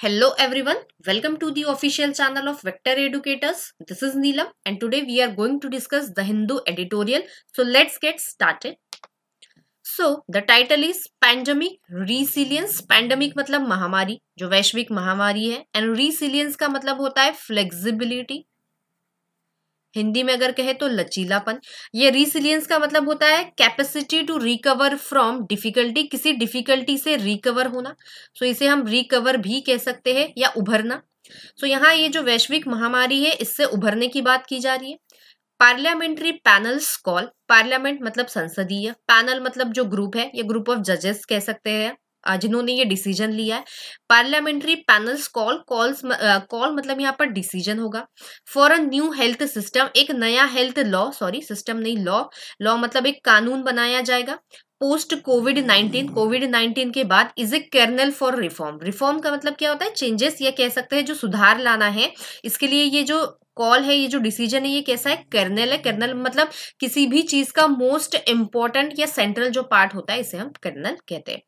Hello everyone, welcome to the official channel of Vector Educators. This is Neelam and today we are going to discuss the Hindu editorial. So let's get started. So the title is Pandemic Resilience. Pandemic matlab mahamari jo vaishvik mahamari hai and resilience ka matlab hota hai flexibility, Hindi में अगर कहे तो लचीलापन ये resilience का मतलब होता है capacity to recover from difficulty किसी डिफिकल्टी से रिकवर होना सो so इसे हम रिकवर भी कह सकते हैं या उभरना सो so यहाँ ये जो वैश्विक महामारी है इससे उभरने की बात की जा रही है पार्लियामेंट्री पैनल्स कॉल पार्लियामेंट मतलब संसदीय पैनल मतलब जो ग्रुप है ये ग्रुप ऑफ जजेस कह सकते हैं जिन्होंने ये डिसीजन लिया है parliamentary panel call calls call मतलब यहाँ पर डिसीजन होगा for a new health system एक नया हेल्थ लॉ सॉरी सिस्टम नहीं लॉ लॉ मतलब एक कानून बनाया जाएगा post Covid nineteen Covid nineteen के बाद is a kernel for reform reform का मतलब क्या होता है चेंजेस या कह सकते हैं जो सुधार लाना है इसके लिए ये जो कॉल है ये जो डिसीजन है ये कैसा है कर्नल है कर्नल मतलब किसी भी चीज का मोस्ट इंपॉर्टेंट या सेंट्रल जो पार्ट होता है इसे हम कर्नल कहते हैं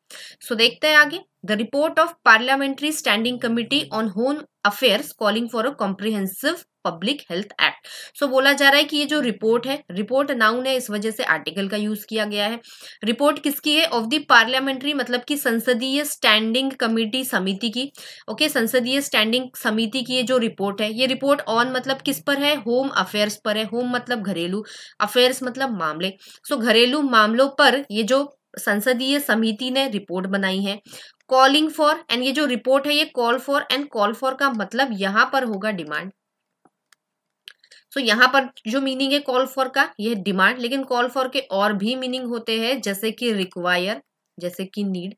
सो देखते हैं आगे the report of parliamentary standing committee on home affairs calling for a comprehensive public health act so बोला जा रहा है कि ये जो रिपोर्ट है रिपोर्ट नाउन है इस वजह से आर्टिकल का यूज किया गया है रिपोर्ट किसकी है ऑफ द पार्लियामेंट्री मतलब कि संसदीय स्टैंडिंग कमिटी समिति की ओके okay, संसदीय स्टैंडिंग समिति की ये जो रिपोर्ट है ये रिपोर्ट ऑन मतलब किस पर है होम अफेयर्स पर है होम मतलब घरेलू अफेयर्स मतलब मामले सो so, घरेलू मामलों पर ये जो संसदीय समिति ने रिपोर्ट बनाई है कॉलिंग फॉर एंड ये जो रिपोर्ट है ये call for and call for का मतलब यहां पर होगा डिमांड सो so, यहाँ पर जो मीनिंग है कॉल फॉर का यह डिमांड लेकिन कॉल फॉर के और भी मीनिंग होते हैं जैसे कि रिक्वायर जैसे कि नीड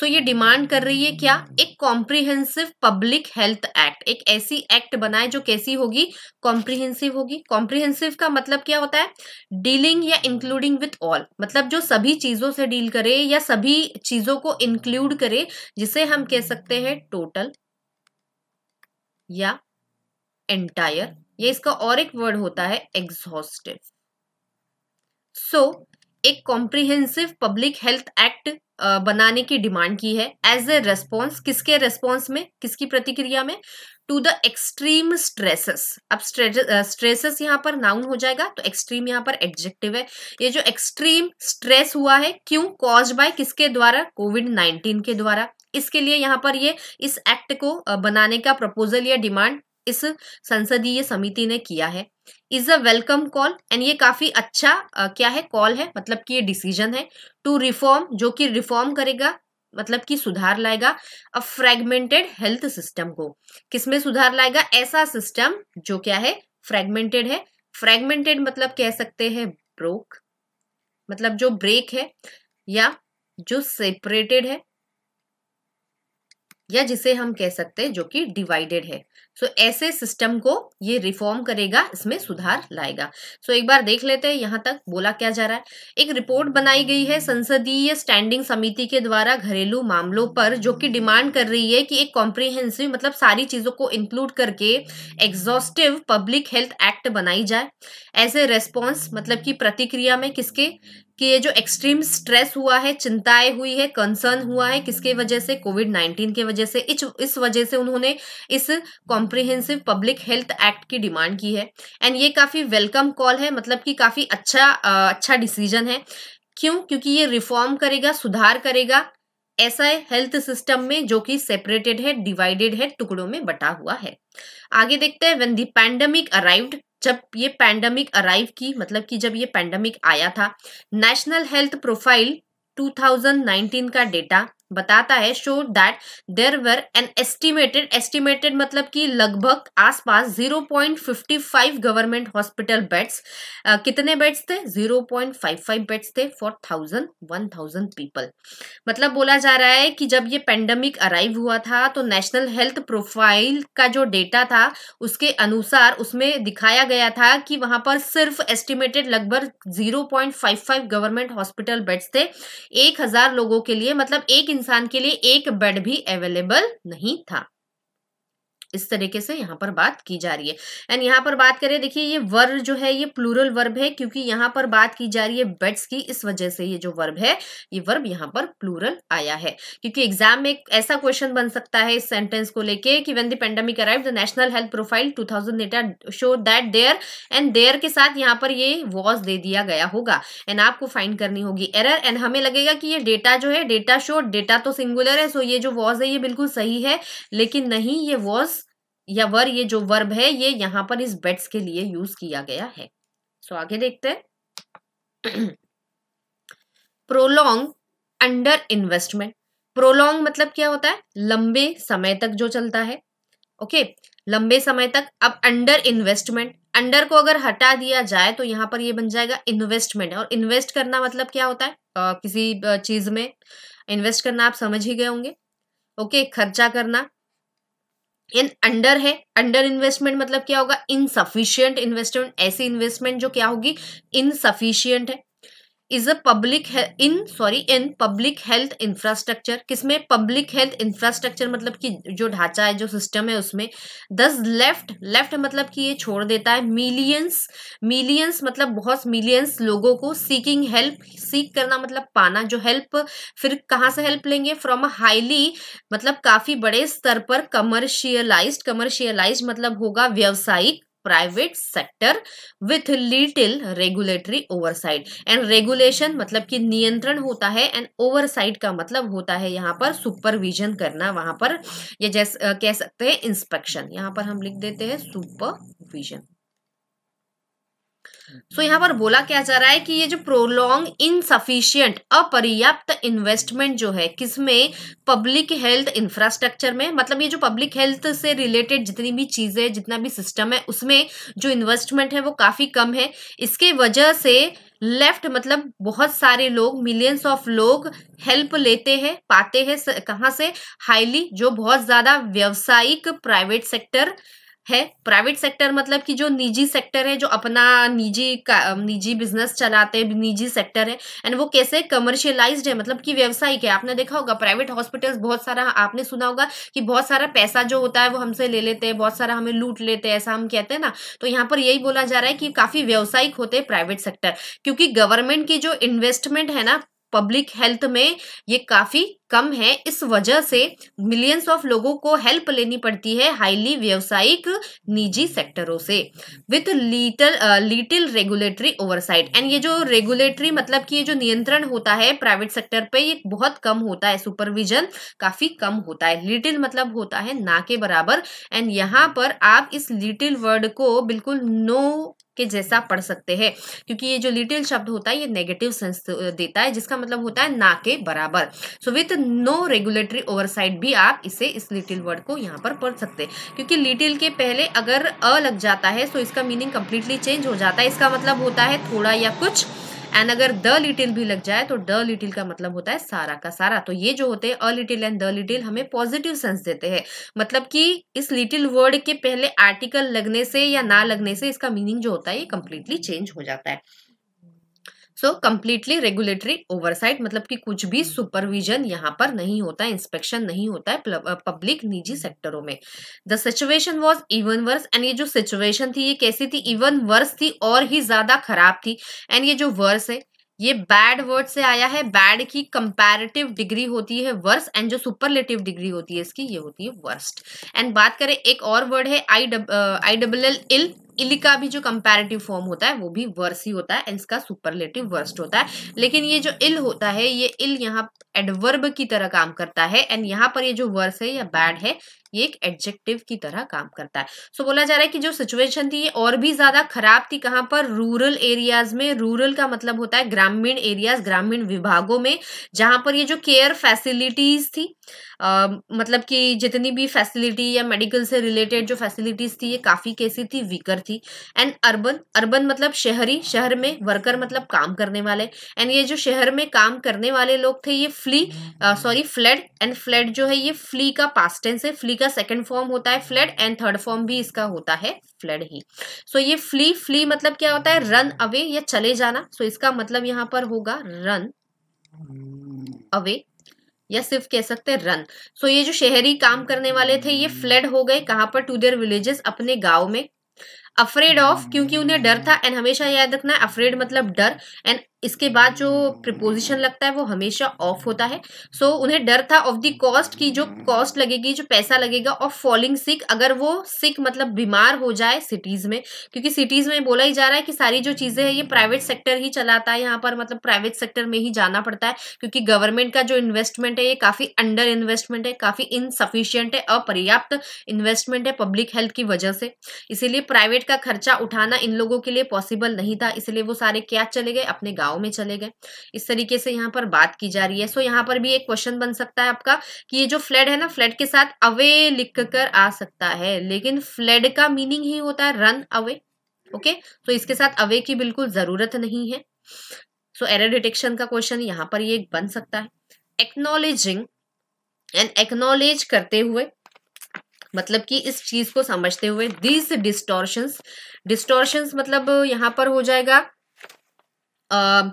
सो ये डिमांड कर रही है क्या एक कॉम्प्रिहेंसिव पब्लिक हेल्थ एक्ट एक ऐसी एक्ट बनाए जो कैसी होगी कॉम्प्रिहेंसिव होगी कॉम्प्रिहेंसिव का मतलब क्या होता है डीलिंग या इंक्लूडिंग विथ ऑल मतलब जो सभी चीजों से डील करे या सभी चीजों को इंक्लूड करे जिसे हम कह सकते हैं टोटल या एंटायर ये इसका और एक वर्ड होता है एग्जॉस्टिव सो so, एक कॉम्प्रिहेंसिव पब्लिक हेल्थ एक्ट बनाने की डिमांड की है एज ए रेस्पॉन्स किसके रेस्पॉन्स में किसकी प्रतिक्रिया में टू द एक्सट्रीम स्ट्रेसेस अब स्ट्रेसेस यहाँ पर नाउन हो जाएगा तो एक्सट्रीम यहाँ पर एडजेक्टिव है ये जो एक्सट्रीम स्ट्रेस हुआ है क्यों कॉज बाय किसके द्वारा कोविड नाइन्टीन के द्वारा इसके लिए यहाँ पर ये इस एक्ट को बनाने का प्रपोजल या डिमांड इस संसदीय समिति ने किया है is a welcome call and ये काफी अच्छा आ, क्या है कॉल है मतलब कि ये डिसीजन है टू रिफॉर्म जो कि रिफॉर्म करेगा मतलब कि सुधार लाएगा अ फ्रेगमेंटेड हेल्थ सिस्टम को किसमें सुधार लाएगा ऐसा सिस्टम जो क्या है फ्रेगमेंटेड है फ्रेगमेंटेड मतलब कह सकते हैं ब्रोक मतलब जो ब्रेक है या जो सेपरेटेड है या जिसे हम कह सकते हैं जो कि डिवाइडेड है सो so, ऐसे सिस्टम को ये रिफॉर्म करेगा इसमें सुधार लाएगा सो so, एक बार देख लेते हैं यहाँ तक बोला क्या जा रहा है एक रिपोर्ट बनाई गई है संसदीय स्टैंडिंग समिति के द्वारा घरेलू मामलों पर जो कि डिमांड कर रही है कि एक कॉम्प्रिहेंसिव मतलब सारी चीज़ों को इंक्लूड करके एग्जॉस्टिव पब्लिक हेल्थ एक्ट बनाई जाए ऐसे रेस्पॉन्स मतलब की प्रतिक्रिया में किसके कि ये जो एक्सट्रीम स्ट्रेस हुआ है चिंताएं हुई है कंसर्न हुआ है किसके वजह से कोविड नाइन्टीन के वजह से इस वजह से उन्होंने इस comp comprehensive public health act की डिमांड की है एंड ये काफ़ी वेलकम कॉल है मतलब कि काफ़ी अच्छा अच्छा डिसीजन है क्यों क्योंकि ये रिफॉर्म करेगा सुधार करेगा ऐसा हेल्थ सिस्टम में जो कि सेपरेटेड है डिवाइडेड है टुकड़ों में बटा हुआ है आगे देखते हैं वेन दी पैंडमिक अराइव्ड जब ये पैंडमिक अराइव की मतलब कि जब ये पैंडमिक आया था नेशनल हेल्थ प्रोफाइल 2019 का डेटा बताता है show that there were an estimated estimated मतलब कि लगभग आसपास 0.55 गवर्नमेंट हॉस्पिटल बेड्स कितने बेड्स थे 0.55 बेड्स थे for thousand one thousand people मतलब बोला जा रहा है कि जब ये पेंडेमिक अराइव हुआ था तो नेशनल हेल्थ प्रोफाइल का जो डेटा था उसके अनुसार उसमें दिखाया गया था कि वहां पर सिर्फ एस्टिमेटेड लगभग जीरो गवर्नमेंट हॉस्पिटल बेड्स थे एक लोगों के लिए मतलब एक इंसान के लिए एक बेड भी अवेलेबल नहीं था इस तरीके से यहाँ पर बात की जा रही है एंड यहाँ पर बात करें देखिए ये वर्ब जो है ये प्लूरल वर्ब है क्योंकि यहाँ पर बात की जा रही है बेड्स की इस वजह से ये जो वर्ब है ये वर्ब यहाँ पर प्लूरल आया है क्योंकि एग्जाम में एक ऐसा क्वेश्चन बन सकता है इस सेंटेंस को लेके कि when the pandemic arrive the national health profile two thousand show that there and there के साथ यहाँ पर ये वॉज दे दिया गया होगा एंड आपको फाइंड करनी होगी एरर एंड हमें लगेगा कि ये डेटा जो है डेटा शो डेटा तो सिंगुलर है सो ये जो वॉज है ये बिल्कुल सही है लेकिन नहीं ये वॉज या वर ये जो वर्ब है ये यहाँ पर इस बेट्स के लिए यूज किया गया है सो so, आगे देखते हैं अंडर इन्वेस्टमेंट प्रोलोंग मतलब क्या होता है लंबे समय तक जो चलता है ओके okay, लंबे समय तक अब अंडर इन्वेस्टमेंट अंडर को अगर हटा दिया जाए तो यहाँ पर ये बन जाएगा इन्वेस्टमेंट और इन्वेस्ट करना मतलब क्या होता है आ, किसी चीज में इन्वेस्ट करना आप समझ ही गए होंगे ओके खर्चा करना इन अंडर है अंडर इन्वेस्टमेंट मतलब क्या होगा इनसफिशियंट इन्वेस्टमेंट ऐसी इन्वेस्टमेंट जो क्या होगी इनसफिशियंट है is a public in sorry in public health infrastructure किसमें पब्लिक हेल्थ इंफ्रास्ट्रक्चर मतलब कि जो ढांचा है जो सिस्टम है उसमें दस लेफ्ट लेफ्ट मतलब कि ये छोड़ देता है मिलियंस मिलियंस मतलब बहुत मिलियंस लोगों को सीकिंग हेल्प सीक करना मतलब पाना जो हेल्प फिर कहाँ से हेल्प लेंगे फ्रॉम हाईली मतलब काफी बड़े स्तर पर कमर्शियलाइज कमर्शियलाइज मतलब होगा व्यवसायिक private sector with little regulatory oversight and regulation मतलब कि नियंत्रण होता है एंड ओवरसाइट का मतलब होता है यहाँ पर सुपरविजन करना वहां पर ये जैसे कह सकते हैं इंस्पेक्शन यहाँ पर हम लिख देते हैं सुपरविजन सो so, यहाँ पर बोला क्या जा रहा है कि ये जो प्रोलॉन्ग इनसफिशियंट अपर्याप्त इन्वेस्टमेंट जो है किसमें पब्लिक हेल्थ इंफ्रास्ट्रक्चर में मतलब ये जो पब्लिक हेल्थ से रिलेटेड जितनी भी चीज़ें जितना भी सिस्टम है उसमें जो इन्वेस्टमेंट है वो काफ़ी कम है इसके वजह से लेफ्ट मतलब बहुत सारे लोग मिलियंस ऑफ लोग हेल्प लेते हैं पाते हैं कहाँ से हाईली जो बहुत ज़्यादा व्यवसायिक प्राइवेट सेक्टर है प्राइवेट सेक्टर मतलब कि जो निजी सेक्टर है जो अपना निजी निजी बिजनेस चलाते हैं निजी सेक्टर है एंड वो कैसे कमर्शियलाइज्ड है मतलब कि व्यावसायिक है आपने देखा होगा प्राइवेट हॉस्पिटल्स बहुत सारा आपने सुना होगा कि बहुत सारा पैसा जो होता है वो हमसे ले लेते हैं बहुत सारा हमें लूट लेते हैं ऐसा हम कहते हैं ना तो यहाँ पर यही बोला जा रहा है कि काफी व्यवसायिक होते हैं प्राइवेट सेक्टर क्योंकि गवर्नमेंट की जो इन्वेस्टमेंट है ना पब्लिक हेल्थ में ये काफ़ी कम है इस वजह से मिलियंस ऑफ लोगों को हेल्प लेनी पड़ती है हाईली व्यवसायिक निजी सेक्टरों से with little little regulatory oversight and ये जो रेगुलेटरी मतलब कि ये जो नियंत्रण होता है प्राइवेट सेक्टर पे ये बहुत कम होता है सुपरविजन काफ़ी कम होता है लिटिल मतलब होता है ना के बराबर एंड यहाँ पर आप इस लिटिल वर्ड को बिल्कुल नो के जैसा पढ़ सकते हैं क्योंकि ये जो लिटिल शब्द होता है ये नेगेटिव सेंस देता है जिसका मतलब होता है ना के बराबर so with no regulatory oversight भी आप इसे इस लिटिल वर्ड को यहाँ पर पढ़ सकते हैं क्योंकि लिटिल के पहले अगर अ लग जाता है तो इसका मीनिंग कंप्लीटली चेंज हो जाता है इसका मतलब होता है थोड़ा या कुछ एंड अगर द लिटिल भी लग जाए तो द लिटिल का मतलब होता है सारा का सारा तो ये जो होते हैं a little and the little हमें पॉजिटिव सेंस देते हैं मतलब कि इस लिटिल वर्ड के पहले आर्टिकल लगने से या ना लगने से इसका मीनिंग जो होता है ये कंप्लीटली चेंज हो जाता है सो कंप्लीटली रेगुलेटरी ओवरसाइट मतलब कि कुछ भी सुपरविजन हम्म। यहाँ पर नहीं होता इंस्पेक्शन नहीं होता है पब्लिक निजी सेक्टरों में the situation was even worse and ये जो सिचुएशन थी ये कैसी थी इवन वर्स थी और ही ज्यादा खराब थी एंड ये जो वर्स है ये बैड वर्ड से आया है बैड की कंपैरेटिव डिग्री होती है वर्स एंड जो सुपरलेटिव डिग्री होती है इसकी ये होती है वर्स्ट एंड बात करें एक और वर्ड है I dub I double L ill इली का भी जो कंपेरेटिव फॉर्म होता है वो भी वर्स ही होता है एंड इसका सुपरलेटिव वर्स्ट होता है लेकिन ये जो इल होता है ये इल यहाँ एडवर्ब की तरह काम करता है एंड यहाँ पर ये जो वर्स है या बैड है ये एक एडजेक्टिव की तरह काम करता है सो so, बोला जा रहा है कि जो सिचुएशन थी ये और भी ज्यादा खराब थी कहाँ पर रूरल एरियाज में रूरल का मतलब होता है ग्रामीण एरियाज ग्रामीण विभागों में जहां पर ये जो केयर फैसिलिटीज थी आ, मतलब कि जितनी भी फैसिलिटी या मेडिकल से रिलेटेड जो फैसिलिटीज थी ये काफी कैसी थी वीकर वर्कर थी एंड अर्बन अर्बन मतलब शहरी शहर में वर्कर मतलब काम करने वाले एंड ये जो शहर में काम करने वाले लोग थे ये flee sorry flood and flood जो है ये फ्ली का पास्टेंस है फ्ली का सेकेंड फॉर्म होता है फ्लड एंड थर्ड फॉर्म भी इसका होता है फ्लड ही सो so, ये फ्ली फ्ली मतलब क्या होता है रन अवे या चले जाना सो so, इसका मतलब यहाँ पर होगा रन अवे या सिर्फ कह सकते हैं रन सो so, ये जो शहरी काम करने वाले थे ये फ्लड हो गए कहाँ पर टू देयर विलेजेस अपने गांव में अफ्रेड ऑफ क्योंकि उन्हें डर था एंड हमेशा याद रखना अफ्रेड मतलब डर एंड इसके बाद जो प्रिपोजिशन लगता है वो हमेशा ऑफ होता है सो so, उन्हें डर था ऑफ दी कॉस्ट की जो कॉस्ट लगेगी जो पैसा लगेगा ऑफ फॉलिंग सिक अगर वो सिक मतलब बीमार हो जाए सिटीज में क्योंकि सिटीज में बोला ही जा रहा है कि सारी जो चीजें हैं ये प्राइवेट सेक्टर ही चलाता है यहाँ पर मतलब प्राइवेट सेक्टर में ही जाना पड़ता है क्योंकि गवर्नमेंट का जो इन्वेस्टमेंट है ये काफी अंडर इन्वेस्टमेंट है काफी इनसफिशियंट है अपर्याप्त इन्वेस्टमेंट है पब्लिक हेल्थ की वजह से इसीलिए प्राइवेट का खर्चा उठाना इन लोगों के लिए पॉसिबल नहीं था इसलिए वो सारे क्या चले गए अपने गाँव तनाव में चले गए इस तरीके से यहाँ पर बात की जा रही है सो यहाँ पर भी एक क्वेश्चन बन सकता है आपका कि ये जो फ्लैड है ना फ्लैड के साथ अवे लिख कर आ सकता है लेकिन फ्लैड का मीनिंग ही होता है रन अवे ओके तो इसके साथ अवे की बिल्कुल जरूरत नहीं है सो एरर डिटेक्शन का क्वेश्चन यहाँ पर ये बन सकता है एक्नोलेजिंग एंड एक्नोलेज करते हुए मतलब कि इस चीज को समझते हुए दिस डिस्टोर्शंस डिस्टोर्शंस मतलब यहाँ पर हो जाएगा Um,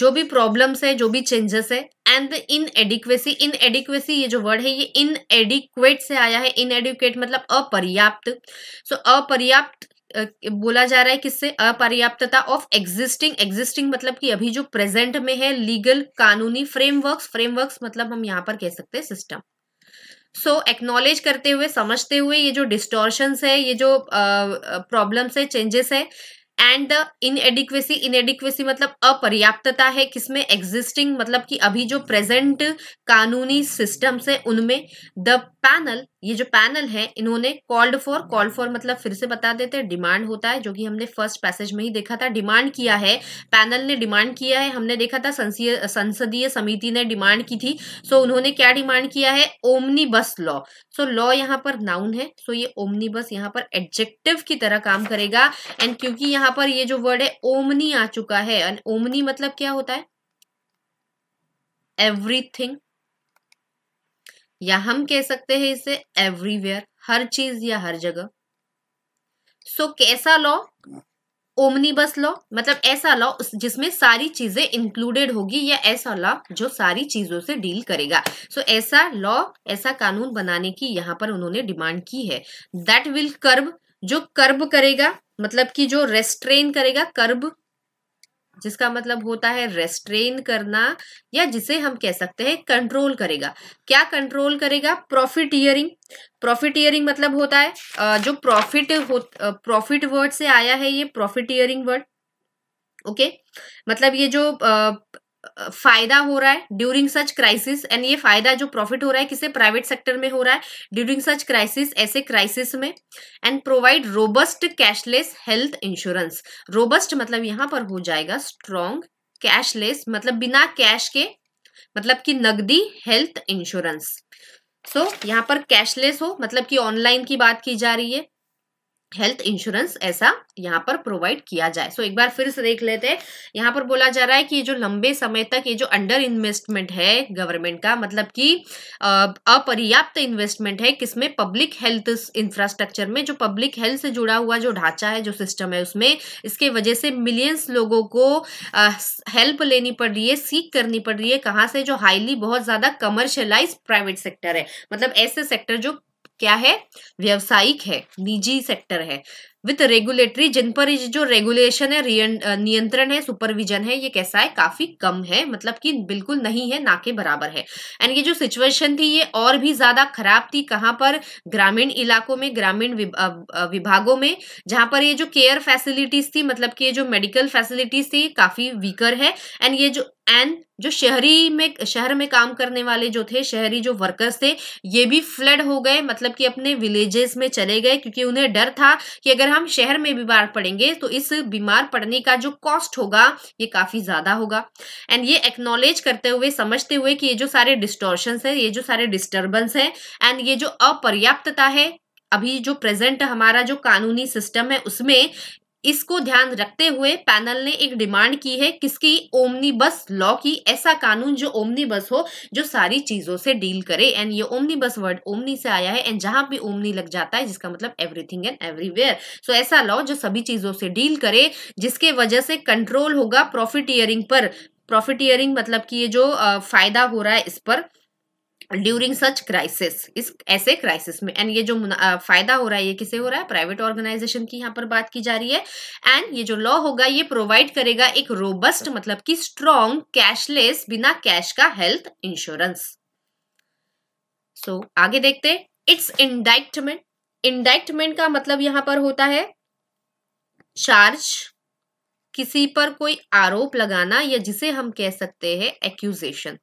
जो भी प्रॉब्लम्स है जो भी चेंजेस है and the inadequacy inadequacy ये जो वर्ड है ये इन एडिक्वेट से आया है इन एडिक्वेट मतलब अपर्याप्त सो so, अपर्याप्त बोला जा रहा है किससे अपर्याप्तता ऑफ एग्जिस्टिंग एग्जिस्टिंग मतलब कि अभी जो प्रेजेंट में है लीगल कानूनी फ्रेमवर्क फ्रेमवर्क मतलब हम यहाँ पर कह सकते हैं सिस्टम सो so, एक्नॉलेज करते हुए समझते हुए ये जो डिस्टॉर्शंस है ये जो प्रॉब्लम्स है चेंजेस है एंड द इनएडिक्वेसी इनएडिक्वेसी मतलब अपर्याप्तता है किसमें एग्जिस्टिंग मतलब कि अभी जो प्रेजेंट कानूनी सिस्टम्स है उनमें द पैनल ये जो पैनल है इन्होंने कॉल्ड फॉर कॉल फॉर मतलब फिर से बता देते हैं डिमांड होता है जो कि हमने फर्स्ट पैसेज में ही देखा था डिमांड किया है पैनल ने डिमांड किया है हमने देखा था संसदीय समिति ने डिमांड की थी सो so, उन्होंने क्या डिमांड किया है omni omnibus law so law यहाँ पर नाउन है सो so ये ओमनी बस यहाँ पर एडजेक्टिव की तरह काम करेगा एंड क्योंकि यहाँ पर ये जो वर्ड है ओमनी आ चुका है एंड ओमनी मतलब क्या होता है एवरीथिंग या हम कह सकते हैं इसे एवरीवेयर हर चीज या हर जगह सो so, कैसा लॉ ओमनी बस लॉ मतलब ऐसा लॉ जिसमें सारी चीजें इंक्लूडेड होगी या ऐसा लॉ जो सारी चीजों से डील करेगा सो so, ऐसा लॉ ऐसा कानून बनाने की यहाँ पर उन्होंने डिमांड की है दैट विल कर्ब जो कर्ब करेगा मतलब कि जो रेस्ट्रेन करेगा कर्ब जिसका मतलब होता है रेस्ट्रेन करना या जिसे हम कह सकते हैं कंट्रोल करेगा क्या कंट्रोल करेगा प्रॉफिट प्रॉफिट ईयरिंग मतलब होता है जो प्रॉफिट प्रॉफिट वर्ड से आया है ये प्रॉफिट ईयरिंग वर्ड ओके मतलब ये जो फायदा हो रहा है ड्यूरिंग सच क्राइसिस एंड ये फायदा जो प्रॉफिट हो रहा है किसे प्राइवेट सेक्टर में हो रहा है ड्यूरिंग सच क्राइसिस ऐसे क्राइसिस में and provide robust cashless health insurance robust मतलब यहां पर हो जाएगा स्ट्रॉन्ग कैशलेस मतलब बिना कैश के मतलब कि नगदी हेल्थ इंश्योरेंस सो यहां पर कैशलेस हो मतलब कि ऑनलाइन की बात की जा रही है हेल्थ इंश्योरेंस ऐसा यहाँ पर प्रोवाइड किया जाए सो so, एक बार फिर से देख लेते हैं यहाँ पर बोला जा रहा है कि ये जो लंबे समय तक ये जो अंडर इन्वेस्टमेंट है गवर्नमेंट का मतलब कि अपर्याप्त इन्वेस्टमेंट है किसमें पब्लिक हेल्थ इंफ्रास्ट्रक्चर में जो पब्लिक हेल्थ से जुड़ा हुआ जो ढांचा है जो सिस्टम है उसमें इसके वजह से मिलियंस लोगों को हेल्प लेनी पड़ रही है सीख करनी पड़ रही है कहाँ से जो हाईली बहुत ज़्यादा कमर्शलाइज प्राइवेट सेक्टर है मतलब ऐसे सेक्टर जो क्या है व्यवसायिक है निजी सेक्टर है विथ रेगुलेटरी जिन पर जो रेगुलेशन है नियंत्रण है सुपरविजन है ये कैसा है काफी कम है मतलब कि बिल्कुल नहीं है ना के बराबर है एंड ये जो सिचुएशन थी ये और भी ज्यादा खराब थी कहाँ पर ग्रामीण इलाकों में ग्रामीण विभागों में जहां पर ये जो केयर फैसिलिटीज थी मतलब कि ये जो मेडिकल फैसिलिटीज थी काफी वीकर है एंड ये जो एंड जो शहरी में शहर में काम करने वाले जो थे शहरी जो वर्कर्स थे ये भी फ्लड हो गए मतलब कि अपने विलेजेस में चले गए क्योंकि उन्हें डर था कि अगर हम शहर में बीमार पड़ेंगे तो इस बीमार पड़ने का जो कॉस्ट होगा ये काफ़ी ज़्यादा होगा एंड ये एक्नॉलेज करते हुए समझते हुए कि ये जो सारे डिस्टोर्शन है ये जो सारे डिस्टर्बेंस हैं एंड ये जो अपर्याप्तता है अभी जो प्रेजेंट हमारा जो कानूनी सिस्टम है उसमें इसको ध्यान रखते हुए पैनल ने एक डिमांड की है किसकी ओमनी बस लॉ की ऐसा कानून जो ओमनी बस हो जो सारी चीजों से डील करे एंड ये ओमनी बस वर्ड ओमनी से आया है एंड जहां भी ओमनी लग जाता है जिसका मतलब एवरीथिंग एंड एवरीवेयर सो ऐसा लॉ जो सभी चीजों से डील करे जिसके वजह से कंट्रोल होगा ईयरिंग पर ईयरिंग मतलब कि ये जो फायदा हो रहा है इस पर ड्यूरिंग सच क्राइसिस इस ऐसे क्राइसिस में एंड ये जो फायदा हो रहा है ये किसे हो रहा है प्राइवेट ऑर्गेनाइजेशन की यहाँ पर बात की जा रही है एंड ये जो लॉ होगा ये प्रोवाइड करेगा एक रोबस्ट मतलब कि स्ट्रॉन्ग कैशलेस बिना कैश का हेल्थ इंश्योरेंस सो आगे देखते इट्स इंडाइटमेंट इंडाइटमेंट का मतलब यहां पर होता है चार्ज किसी पर कोई आरोप लगाना या जिसे हम कह सकते हैं एक्यूजेशन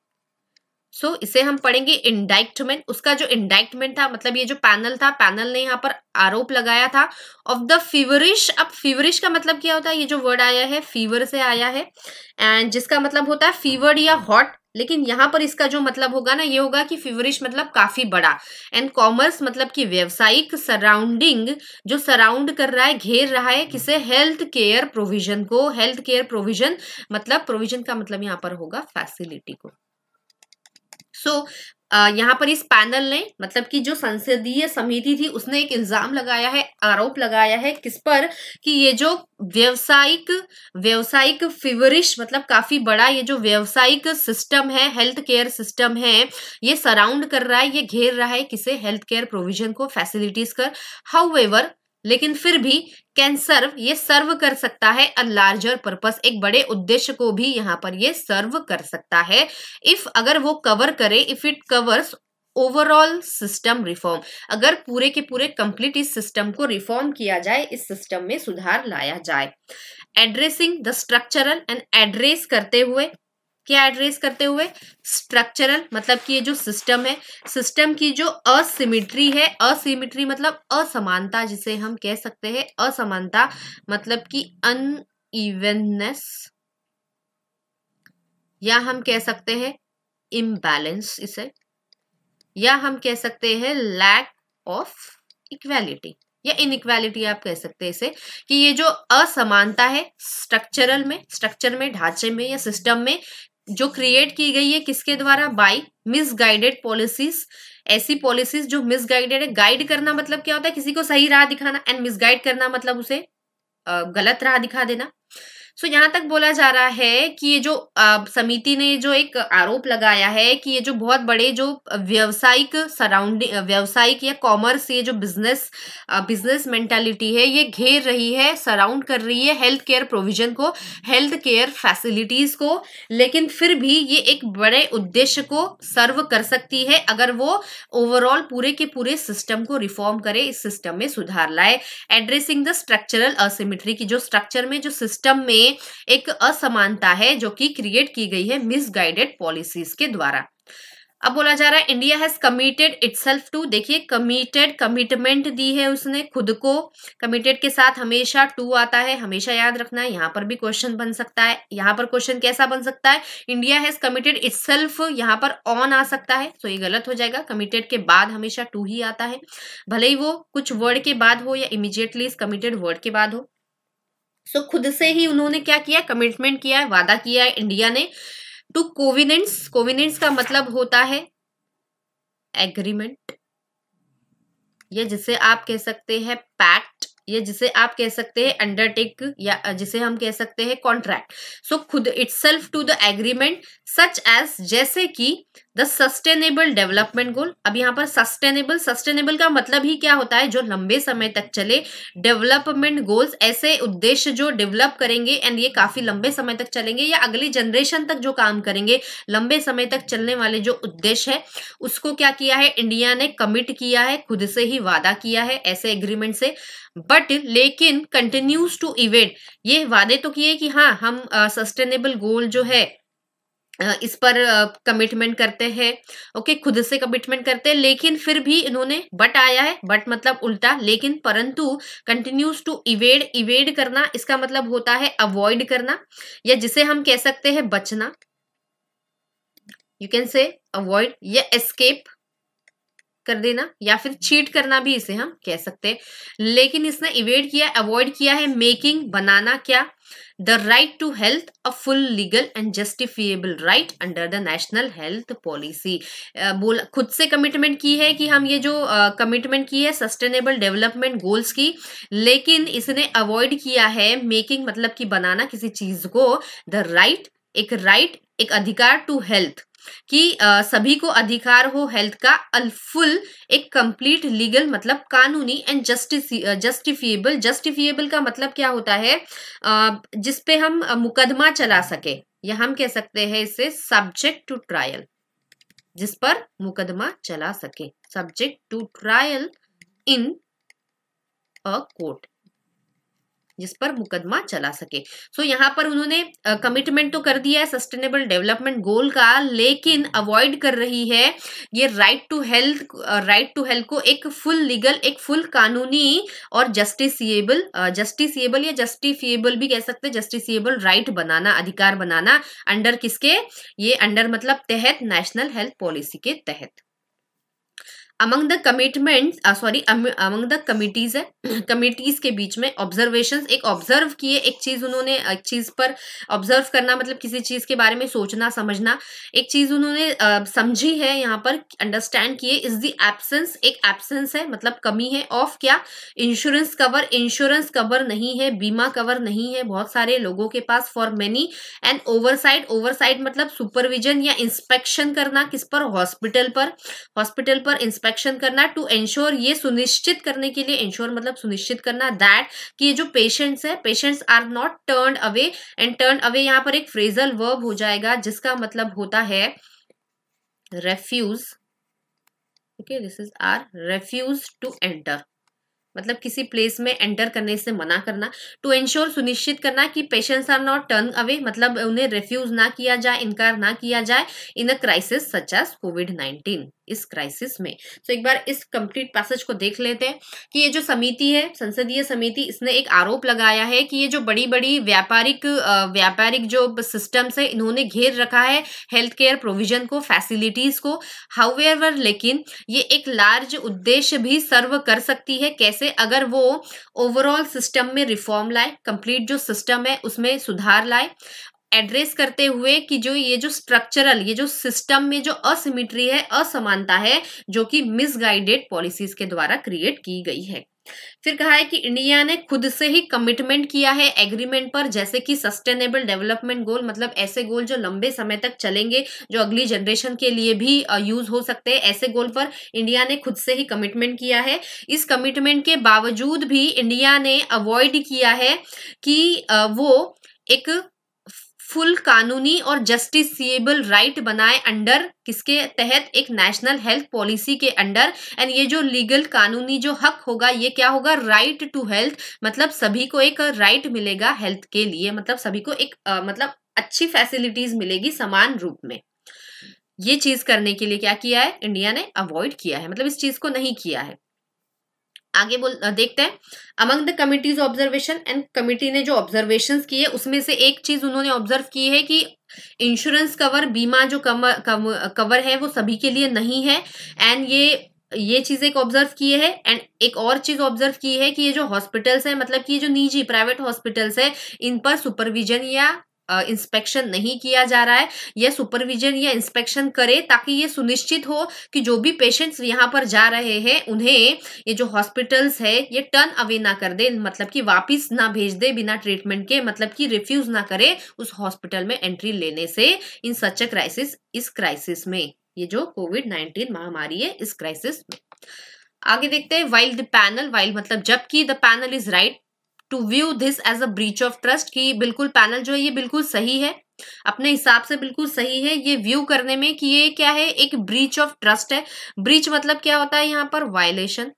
सो so, इसे हम पढ़ेंगे इंडाइक्टमेंट उसका जो इंडाइक्टमेंट था मतलब ये जो पैनल था पैनल ने यहाँ पर आरोप लगाया था ऑफ द फीवरिश अब फीवरिश का मतलब क्या होता है ये जो वर्ड आया है फीवर से आया है एंड जिसका मतलब होता है फीवर्ड या हॉट लेकिन यहाँ पर इसका जो मतलब होगा ना ये होगा कि फीवरिश मतलब काफी बड़ा एंड कॉमर्स मतलब कि व्यवसायिक सराउंडिंग जो सराउंड कर रहा है घेर रहा है किसे हेल्थ केयर प्रोविजन को हेल्थ केयर प्रोविजन मतलब प्रोविजन का मतलब यहाँ पर होगा फैसिलिटी को सो so, यहाँ पर इस पैनल ने मतलब कि जो संसदीय समिति थी उसने एक इल्जाम लगाया है आरोप लगाया है किस पर कि ये जो व्यवसायिक व्यवसायिक फिवरिश मतलब काफी बड़ा ये जो व्यवसायिक सिस्टम है हेल्थ केयर सिस्टम है ये सराउंड कर रहा है ये घेर रहा है किसे हेल्थ केयर प्रोविजन को फैसिलिटीज कर हाउ लेकिन फिर भी कैन सर्व ये सर्व कर सकता है अ लार्जर पर्पस एक बड़े उद्देश्य को भी यहाँ पर ये सर्व कर सकता है इफ अगर वो कवर करे if it covers overall system reform अगर पूरे के पूरे कंप्लीट इस सिस्टम को रिफॉर्म किया जाए इस सिस्टम में सुधार लाया जाए addressing the structural and address करते हुए क्या एड्रेस करते हुए स्ट्रक्चरल मतलब कि ये जो सिस्टम है सिस्टम की जो असिमिट्री है असिमिट्री मतलब असमानता जिसे हम कह सकते हैं असमानता मतलब कि अनइवननेस या हम कह सकते हैं इम्बैलेंस इसे या हम कह सकते हैं लैक ऑफ इक्वेलिटी या इनइक्वालिटी आप कह सकते हैं इसे कि ये जो असमानता है स्ट्रक्चरल में स्ट्रक्चर में ढांचे में या सिस्टम में जो क्रिएट की गई है किसके द्वारा बाई मिसगाइडेड पॉलिसीज ऐसी पॉलिसीज जो मिसगाइडेड है गाइड करना मतलब क्या होता है किसी को सही राह दिखाना एंड मिसगाइड करना मतलब उसे गलत राह दिखा देना सो so, यहाँ तक बोला जा रहा है कि ये जो समिति ने जो एक आरोप लगाया है कि ये जो बहुत बड़े जो व्यवसायिक सराउंडिंग व्यवसायिक या कॉमर्स ये जो बिजनेस बिजनेस मेंटालिटी है ये घेर रही है सराउंड कर रही है हेल्थ केयर प्रोविजन को हेल्थ केयर फैसिलिटीज को लेकिन फिर भी ये एक बड़े उद्देश्य को सर्व कर सकती है अगर वो ओवरऑल पूरे के पूरे सिस्टम को रिफॉर्म करे इस सिस्टम में सुधार लाए एड्रेसिंग द स्ट्रक्चरल असिमिट्री की जो स्ट्रक्चर में जो सिस्टम में में एक असमानता है जो कि क्रिएट की गई है मिसगाइडेड पॉलिसीज के द्वारा अब बोला जा रहा है India has committed itself to देखिए कमिटेड कमिटमेंट दी है उसने खुद को कमिटेड के साथ हमेशा टू आता है हमेशा याद रखना है यहाँ पर भी क्वेश्चन बन सकता है यहाँ पर क्वेश्चन कैसा बन सकता है इंडिया हैज कमिटेड इटसेल्फ यहाँ पर ऑन आ सकता है तो ये गलत हो जाएगा कमिटेड के बाद हमेशा टू ही आता है भले ही वो कुछ वर्ड के बाद हो या इमिजिएटली इस कमिटेड वर्ड के बाद हो सो खुद से ही उन्होंने क्या किया कमिटमेंट किया है वादा किया है इंडिया ने टू कोविनेंट्स कोविनेंट्स का मतलब होता है एग्रीमेंट या जिसे आप कह सकते हैं पैक्ट या जिसे आप कह सकते हैं अंडरटेक या जिसे हम कह सकते हैं कॉन्ट्रैक्ट सो खुद it's to the agreement such as जैसे कि द सस्टेनेबल डेवलपमेंट गोल अब यहाँ पर सस्टेनेबल सस्टेनेबल का मतलब ही क्या होता है जो लंबे समय तक चले डेवलपमेंट गोल्स ऐसे उद्देश्य जो डेवलप करेंगे एंड ये काफी लंबे समय तक चलेंगे या अगली जनरेशन तक जो काम करेंगे लंबे समय तक चलने वाले जो उद्देश्य है उसको क्या किया है इंडिया ने कमिट किया है खुद से ही वादा किया है ऐसे एग्रीमेंट से बट लेकिन कंटिन्यूज टू इवेंट ये वादे तो किए कि हाँ हम सस्टेनेबल uh, गोल जो है इस पर कमिटमेंट करते हैं ओके खुद से कमिटमेंट करते हैं लेकिन फिर भी इन्होंने बट आया है बट मतलब उल्टा लेकिन परंतु कंटिन्यूस टू इवेड इवेड करना इसका मतलब होता है अवॉइड करना या जिसे हम कह सकते हैं बचना यू कैन से अवॉइड या एस्केप कर देना या फिर चीट करना भी इसे हम कह सकते हैं लेकिन इसने इवेड किया अवॉइड किया है मेकिंग बनाना क्या the right to health a full legal and justifiable right under the national health policy बोला खुद से कमिटमेंट की है कि हम ये जो कमिटमेंट uh, की है सस्टेनेबल डेवलपमेंट गोल्स की लेकिन इसने अवॉइड किया है मेकिंग मतलब कि बनाना किसी चीज को द राइट right, एक राइट right, एक अधिकार टू हेल्थ कि आ, सभी को अधिकार हो हेल्थ का अलफुल एक कंप्लीट लीगल मतलब कानूनी एंड जस्टिस जस्टिफिएबल जस्टिफिएबल का मतलब क्या होता है जिसपे हम मुकदमा चला सके या हम कह सकते हैं इसे सब्जेक्ट टू ट्रायल जिस पर मुकदमा चला सके subject to trial in a court जिस पर मुकदमा चला सके सो so, यहाँ पर उन्होंने कमिटमेंट तो कर दिया है सस्टेनेबल डेवलपमेंट गोल का लेकिन अवॉइड कर रही है ये right to health right to health को एक फुल लीगल एक फुल कानूनी और जस्टिसिएबल जस्टिसिएबल या जस्टिफिएबल भी कह सकते हैं जस्टिसिएबल राइट बनाना अधिकार बनाना अंडर किसके ये अंडर मतलब तहत नेशनल हेल्थ पॉलिसी के तहत among the commitment sorry among the committees है कमिटीज के बीच में ऑब्जर्वेशन एक ऑब्जर्व किए एक चीज उन्होंने एक चीज पर ऑब्जर्व करना मतलब किसी चीज के बारे में सोचना समझना एक चीज उन्होंने समझी है यहाँ पर अंडरस्टैंड किए इज द एब्सेंस एक एबसेंस है मतलब कमी है ऑफ क्या इंश्योरेंस कवर इंश्योरेंस कवर नहीं है बीमा कवर नहीं है बहुत सारे लोगों के पास for many and over oversight oversight मतलब सुपरविजन या इंस्पेक्शन करना किस पर हॉस्पिटल पर हॉस्पिटल पर इंस्पेक्ट इंस्पेक्शन करना टू इंश्योर ये सुनिश्चित करने के लिए इंश्योर मतलब सुनिश्चित करना दैट कि ये जो पेशेंट्स है patients are not turn away and turn away यहाँ पर एक फ्रेजल वर्ब हो जाएगा जिसका मतलब होता है refuse okay this is are refuse to enter मतलब किसी प्लेस में एंटर करने से मना करना टू इंश्योर सुनिश्चित करना कि patients are not turn away मतलब उन्हें रेफ्यूज ना किया जाए इनकार ना किया जाए in a crisis such as COVID nineteen इस क्राइसिस में तो एक बार इस कंप्लीट पैसेज को देख लेते हैं कि ये जो समिति है संसदीय समिति इसने एक आरोप लगाया है कि ये जो बड़ी बड़ी व्यापारिक व्यापारिक जो सिस्टम्स है इन्होंने घेर रखा है हेल्थ केयर प्रोविजन को फैसिलिटीज को हाउएवर लेकिन ये एक लार्ज उद्देश्य भी सर्व कर सकती है कैसे अगर वो ओवरऑल सिस्टम में रिफॉर्म लाए कंप्लीट जो सिस्टम है उसमें सुधार लाए एड्रेस करते हुए कि जो ये जो स्ट्रक्चरल ये जो सिस्टम में जो असिमिट्री है असमानता है जो कि मिसगाइडेड पॉलिसीज के द्वारा क्रिएट की गई है फिर कहा है कि इंडिया ने खुद से ही कमिटमेंट किया है एग्रीमेंट पर जैसे कि सस्टेनेबल डेवलपमेंट गोल मतलब ऐसे गोल जो लंबे समय तक चलेंगे जो अगली जनरेशन के लिए भी यूज हो सकते हैं ऐसे गोल पर इंडिया ने खुद से ही कमिटमेंट किया है इस कमिटमेंट के बावजूद भी इंडिया ने अवॉइड किया है कि वो एक फुल कानूनी और जस्टिसिएबल राइट बनाए अंडर किसके तहत एक नेशनल हेल्थ पॉलिसी के अंडर एंड ये जो लीगल कानूनी जो हक होगा ये क्या होगा राइट टू हेल्थ मतलब सभी को एक राइट मिलेगा हेल्थ के लिए मतलब सभी को एक आ, मतलब अच्छी फैसिलिटीज मिलेगी समान रूप में ये चीज करने के लिए क्या किया है इंडिया ने अवॉइड किया है मतलब इस चीज को नहीं किया है आगे बोल देखते हैं among the committees observation and committee ने जो ऑब्जर्वेशन किए उसमें से एक चीज उन्होंने ऑब्जर्व की है कि इंश्योरेंस कवर बीमा जो कवर कवर है वो सभी के लिए नहीं है एंड ये ये चीज एक ऑब्जर्व की है एंड एक और चीज ऑब्जर्व की है कि ये जो हॉस्पिटल्स है मतलब कि ये जो निजी प्राइवेट हॉस्पिटल्स है इन पर सुपरविजन या इंस्पेक्शन नहीं किया जा रहा है यह सुपरविजन या इंस्पेक्शन करे ताकि ये सुनिश्चित हो कि जो भी पेशेंट्स यहाँ पर जा रहे हैं उन्हें ये जो हॉस्पिटल्स है ये टर्न अवे ना कर दे मतलब कि वापिस ना भेज दे बिना ट्रीटमेंट के मतलब कि रिफ्यूज ना करे उस हॉस्पिटल में एंट्री लेने से इन सच अ क्राइसिस इस क्राइसिस में ये जो कोविड नाइन्टीन महामारी है इस क्राइसिस में आगे देखते हैं वाइल्ड द पैनल वाइल्ड मतलब जबकि the panel is right to view this as a breach of trust कि बिल्कुल पैनल जो है ये बिल्कुल सही है अपने हिसाब से बिल्कुल सही है ये व्यू करने में कि ये क्या है एक ब्रीच ऑफ ट्रस्ट है ब्रीच मतलब क्या होता है यहाँ पर वायलेशन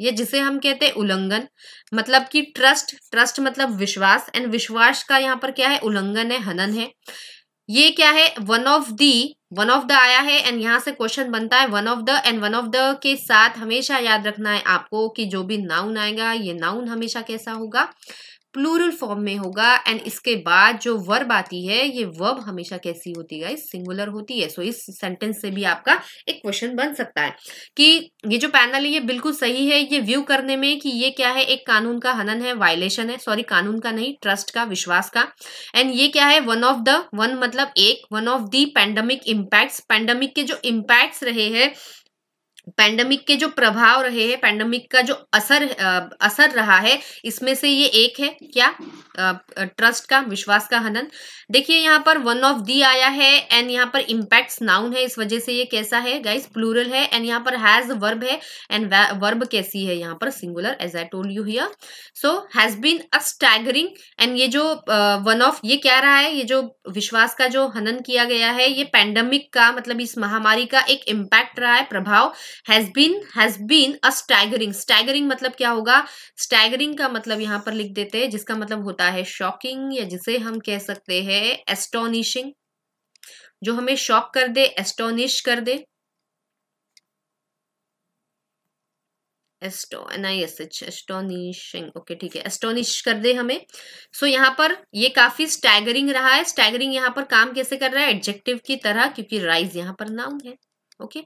ये जिसे हम कहते हैं उल्लंघन मतलब कि ट्रस्ट ट्रस्ट मतलब विश्वास एंड विश्वास का यहाँ पर क्या है उल्लंघन है हनन है ये क्या है one of the one of the आया है एंड यहाँ से क्वेश्चन बनता है one of the and one of the के साथ हमेशा याद रखना है आपको कि जो भी नाउन आएगा ये नाउन हमेशा कैसा होगा प्लूरल फॉर्म में होगा एंड इसके बाद जो वर्ब आती है ये वर्ब हमेशा कैसी होती है सिंगुलर होती है सो so, इस सेंटेंस से भी आपका एक क्वेश्चन बन सकता है कि ये जो पैनल है ये बिल्कुल सही है ये व्यू करने में कि ये क्या है एक कानून का हनन है वायलेशन है सॉरी कानून का नहीं ट्रस्ट का विश्वास का एंड ये क्या है वन ऑफ द वन मतलब एक one of the pandemic impact pandemic के जो इम्पैक्ट रहे हैं पैंडमिक के जो प्रभाव रहे हैं पैंडमिक का जो असर असर रहा है इसमें से ये एक है क्या ट्रस्ट का विश्वास का हनन देखिए यहाँ पर वन ऑफ दी आया है एंड यहाँ पर इम्पैक्ट नाउन है इस वजह से ये कैसा है गाइस प्लूरल है एंड यहाँ पर हैज वर्ब है एंड वर्ब कैसी है यहाँ पर singular as I told you here so has been a staggering and ये जो वन ऑफ ये क्या रहा है ये जो विश्वास का जो हनन किया गया है ये पैंडमिक का मतलब इस महामारी का एक इम्पैक्ट रहा है प्रभाव has been has been a staggering staggering मतलब क्या होगा स्टैगरिंग का मतलब यहां पर लिख देते हैं जिसका मतलब होता है शॉकिंग या जिसे हम कह सकते हैं एस्टोनिशिंग जो हमें शॉक कर दे एस्टोनिश कर दे एस्टो N I S H astonishing okay ठीक है एस्टोनिश कर दे हमें सो so, यहाँ पर ये काफी स्टैगरिंग रहा है स्टैगरिंग यहाँ पर काम कैसे कर रहा है एडजेक्टिव की तरह क्योंकि राइज यहाँ पर नाउन है okay okay?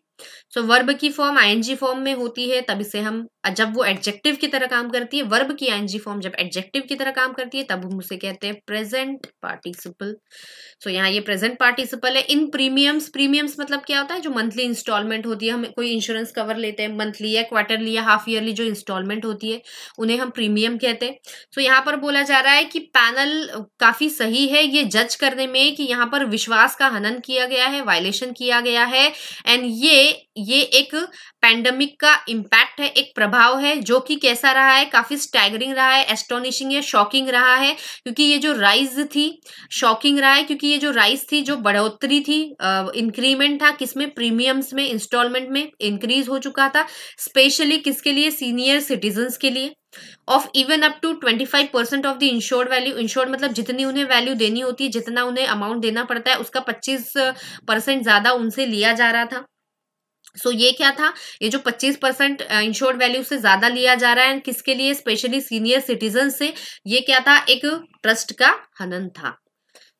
So so, verb की फॉर्म आईएनजी फॉर्म में होती है तब इसे हम जब वो एडजेक्टिव की तरह काम करती है वर्ब की आईएनजी फॉर्म जब एडजेक्टिव की तरह काम करती है तब हम उसे कहते हैं प्रेजेंट पार्टिसिपल सो यहाँ ये प्रेजेंट पार्टिसिपल है इन प्रीमियम्स प्रीमियम्स मतलब क्या होता है जो मंथली इंस्टॉलमेंट होती है हम कोई इंश्योरेंस कवर लेते हैं मंथली या क्वार्टरली या हाफ ईयरली जो इंस्टॉलमेंट होती है उन्हें हम प्रीमियम कहते हैं सो so, यहाँ पर बोला जा रहा है कि पैनल काफी सही है ये जज करने में कि यहाँ पर विश्वास का हनन किया गया है वायलेशन किया गया है एंड ये ये एक पैंडमिक का इम्पैक्ट है एक प्रभाव है जो कि कैसा रहा है काफी स्टैगरिंग रहा है एस्टोनिशिंग या शॉकिंग रहा है क्योंकि ये जो राइज थी शॉकिंग रहा है क्योंकि ये जो राइज थी जो बढ़ोतरी थी इंक्रीमेंट था किसमें प्रीमियम्स में इंस्टॉलमेंट में इंक्रीज हो चुका था स्पेशली किसके लिए सीनियर सिटीजन के लिए of even up to twenty five percent of the insured value insured मतलब जितनी उन्हें वैल्यू देनी होती है जितना उन्हें अमाउंट देना पड़ता है उसका पच्चीस परसेंट ज्यादा उनसे लिया जा रहा था सो so, ये क्या था ये जो 25 परसेंट इंश्योर्ड वैल्यू से ज़्यादा लिया जा रहा है किसके लिए स्पेशली सीनियर सिटीजन से ये क्या था एक ट्रस्ट का हनन था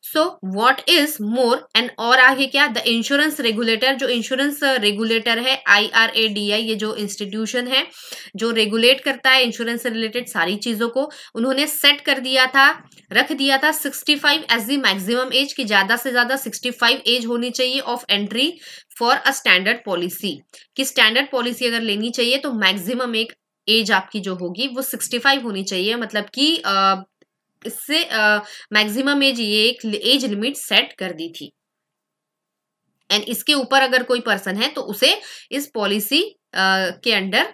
so what is more and और आगे क्या द इंश्योरेंस रेगुलेटर जो इंश्योरेंस रेगुलेटर है I R A D I ये जो इंस्टीट्यूशन है जो रेगुलेट करता है इंश्योरेंस से रिलेटेड सारी चीज़ों को उन्होंने सेट कर दिया था रख दिया था 65 एज दी मैक्सिमम एज की ज़्यादा से ज़्यादा 65 एज होनी चाहिए of entry for a standard policy कि स्टैंडर्ड पॉलिसी अगर लेनी चाहिए तो मैक्सिमम एक एज आपकी जो होगी वो 65 होनी चाहिए मतलब कि इससे मैक्सिमम एज ये एक एज लिमिट सेट कर दी थी एंड इसके ऊपर अगर कोई पर्सन है तो उसे इस पॉलिसी के अंडर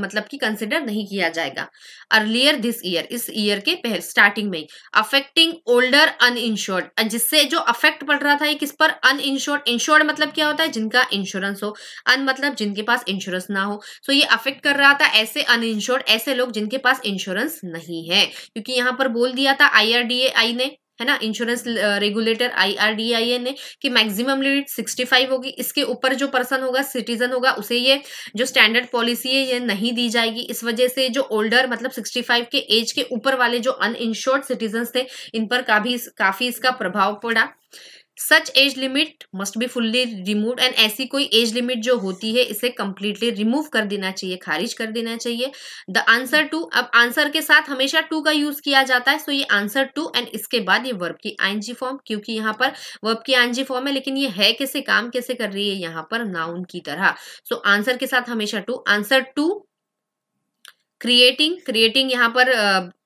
मतलब कि कंसिडर नहीं किया जाएगा अर्लियर दिस ईयर इस ईयर के पहले स्टार्टिंग में अफेक्टिंग ओल्डर अनइंश्योर्ड जिससे जो अफेक्ट पड़ रहा था ये किस पर अनइंश्योर्ड इंश्योर्ड मतलब क्या होता है जिनका इंश्योरेंस हो अन मतलब जिनके पास इंश्योरेंस ना हो सो ये अफेक्ट कर रहा था ऐसे अनइंश्योर्ड ऐसे लोग जिनके पास इंश्योरेंस नहीं है क्योंकि यहाँ पर बोल दिया था आईआरडीए आई ने है ना इंश्योरेंस रेगुलेटर आईआरडीआईए ने कि मैक्सिमम लिमिट 65 होगी इसके ऊपर जो पर्सन होगा सिटीजन होगा उसे ये जो स्टैंडर्ड पॉलिसी है ये नहीं दी जाएगी इस वजह से जो ओल्डर मतलब 65 के एज के ऊपर वाले जो अनइंश्योर्ड सिटीजन थे इन पर काफी काफी इसका प्रभाव पड़ा such age limit must be fully remove and ऐसी कोई एज लिमिट जो होती है इसे कंप्लीटली रिमूव कर देना चाहिए खारिज कर देना चाहिए द आंसर टू अब आंसर के साथ हमेशा टू का यूज किया जाता है सो so ये आंसर टू एंड इसके बाद ये वर्ब की आईएनजी फॉर्म क्योंकि यहाँ पर वर्ब की आईएनजी फॉर्म है लेकिन ये है कैसे काम कैसे कर रही है यहाँ पर नाउन की तरह सो so आंसर के साथ हमेशा to answer to creating creating यहाँ पर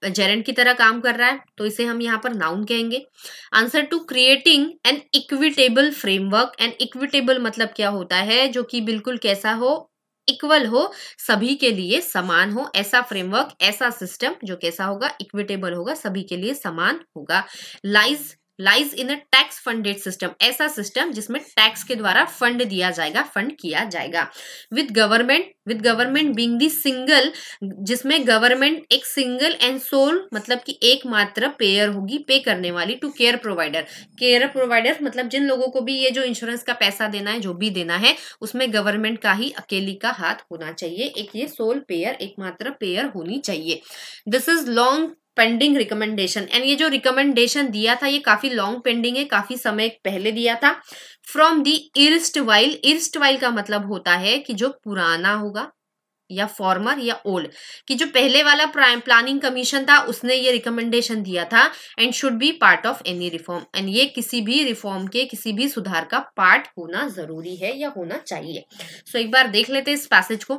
जेरेंट की तरह काम कर रहा है तो इसे हम यहाँ पर नाउन कहेंगे answer to creating an equitable framework an equitable मतलब क्या होता है जो कि बिल्कुल कैसा हो इक्वल हो सभी के लिए समान हो ऐसा फ्रेमवर्क ऐसा सिस्टम जो कैसा होगा इक्विटेबल होगा सभी के लिए समान होगा lies lies in a tax funded system ऐसा सिस्टम जिसमें टैक्स के द्वारा फंड दिया जाएगा फंड किया जाएगा with government with government being दिंगल सिंगल जिसमें गवर्नमेंट एक सिंगल एंड सोल मतलब कि एकमात्र पेयर होगी पे करने वाली to care provider care provider मतलब जिन लोगों को भी ये जो इंश्योरेंस का पैसा देना है जो भी देना है उसमें गवर्नमेंट का ही अकेली का हाथ होना चाहिए एक ये सोल पेयर एकमात्र पेयर होनी चाहिए this is long pending recommendation and ये जो रिकमेंडेशन दिया था ये काफी लॉन्ग पेंडिंग है काफी समय पहले दिया था from the erstwhile erstwhile का मतलब होता है कि जो पुराना होगा या फॉर्मर या ओल्ड कि जो पहले वाला प्लानिंग कमीशन था उसने ये रिकमेंडेशन दिया था and should be part of any reform and ये किसी भी रिफॉर्म के किसी भी सुधार का पार्ट होना जरूरी है या होना चाहिए सो so, एक बार देख लेते इस पैसेज को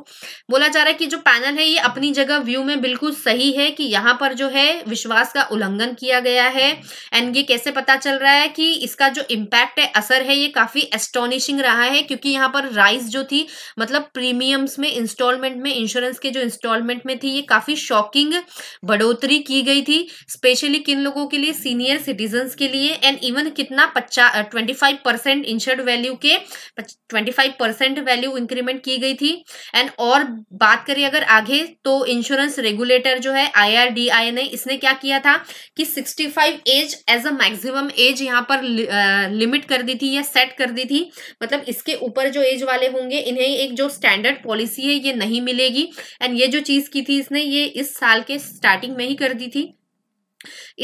बोला जा रहा है कि जो पैनल है ये अपनी जगह व्यू में बिल्कुल सही है कि यहाँ पर जो है विश्वास का उल्लंघन किया गया है एंड ये कैसे पता चल रहा है कि इसका जो इम्पैक्ट है असर है ये काफी एस्टोनिशिंग रहा है क्योंकि यहाँ पर राइस जो थी मतलब प्रीमियम्स में इंस्टॉलमेंट में इंश्योरेंस के जो इंस्टॉलमेंट में थी ये काफ़ी शॉकिंग बढ़ोतरी की गई थी स्पेशली किन लोगों के लिए सीनियर सिटीजन के लिए एंड इवन कितना पचास ट्वेंटी फाइव इंश्योर्ड वैल्यू के ट्वेंटी वैल्यू इंक्रीमेंट की गई थी एंड और बात करें अगर आगे तो इंश्योरेंस रेगुलेटर जो है आई ने इसने क्या किया था कि 65 age age a maximum age यहां पर लिमिट कर दी थी या सेट कर दी थी मतलब इसके ऊपर जो एज वाले होंगे इन्हें एक जो स्टैंडर्ड पॉलिसी है ये नहीं मिल मिलेगी एंड ये जो चीज़ की थी इसने ये इस साल के स्टार्टिंग में ही कर दी थी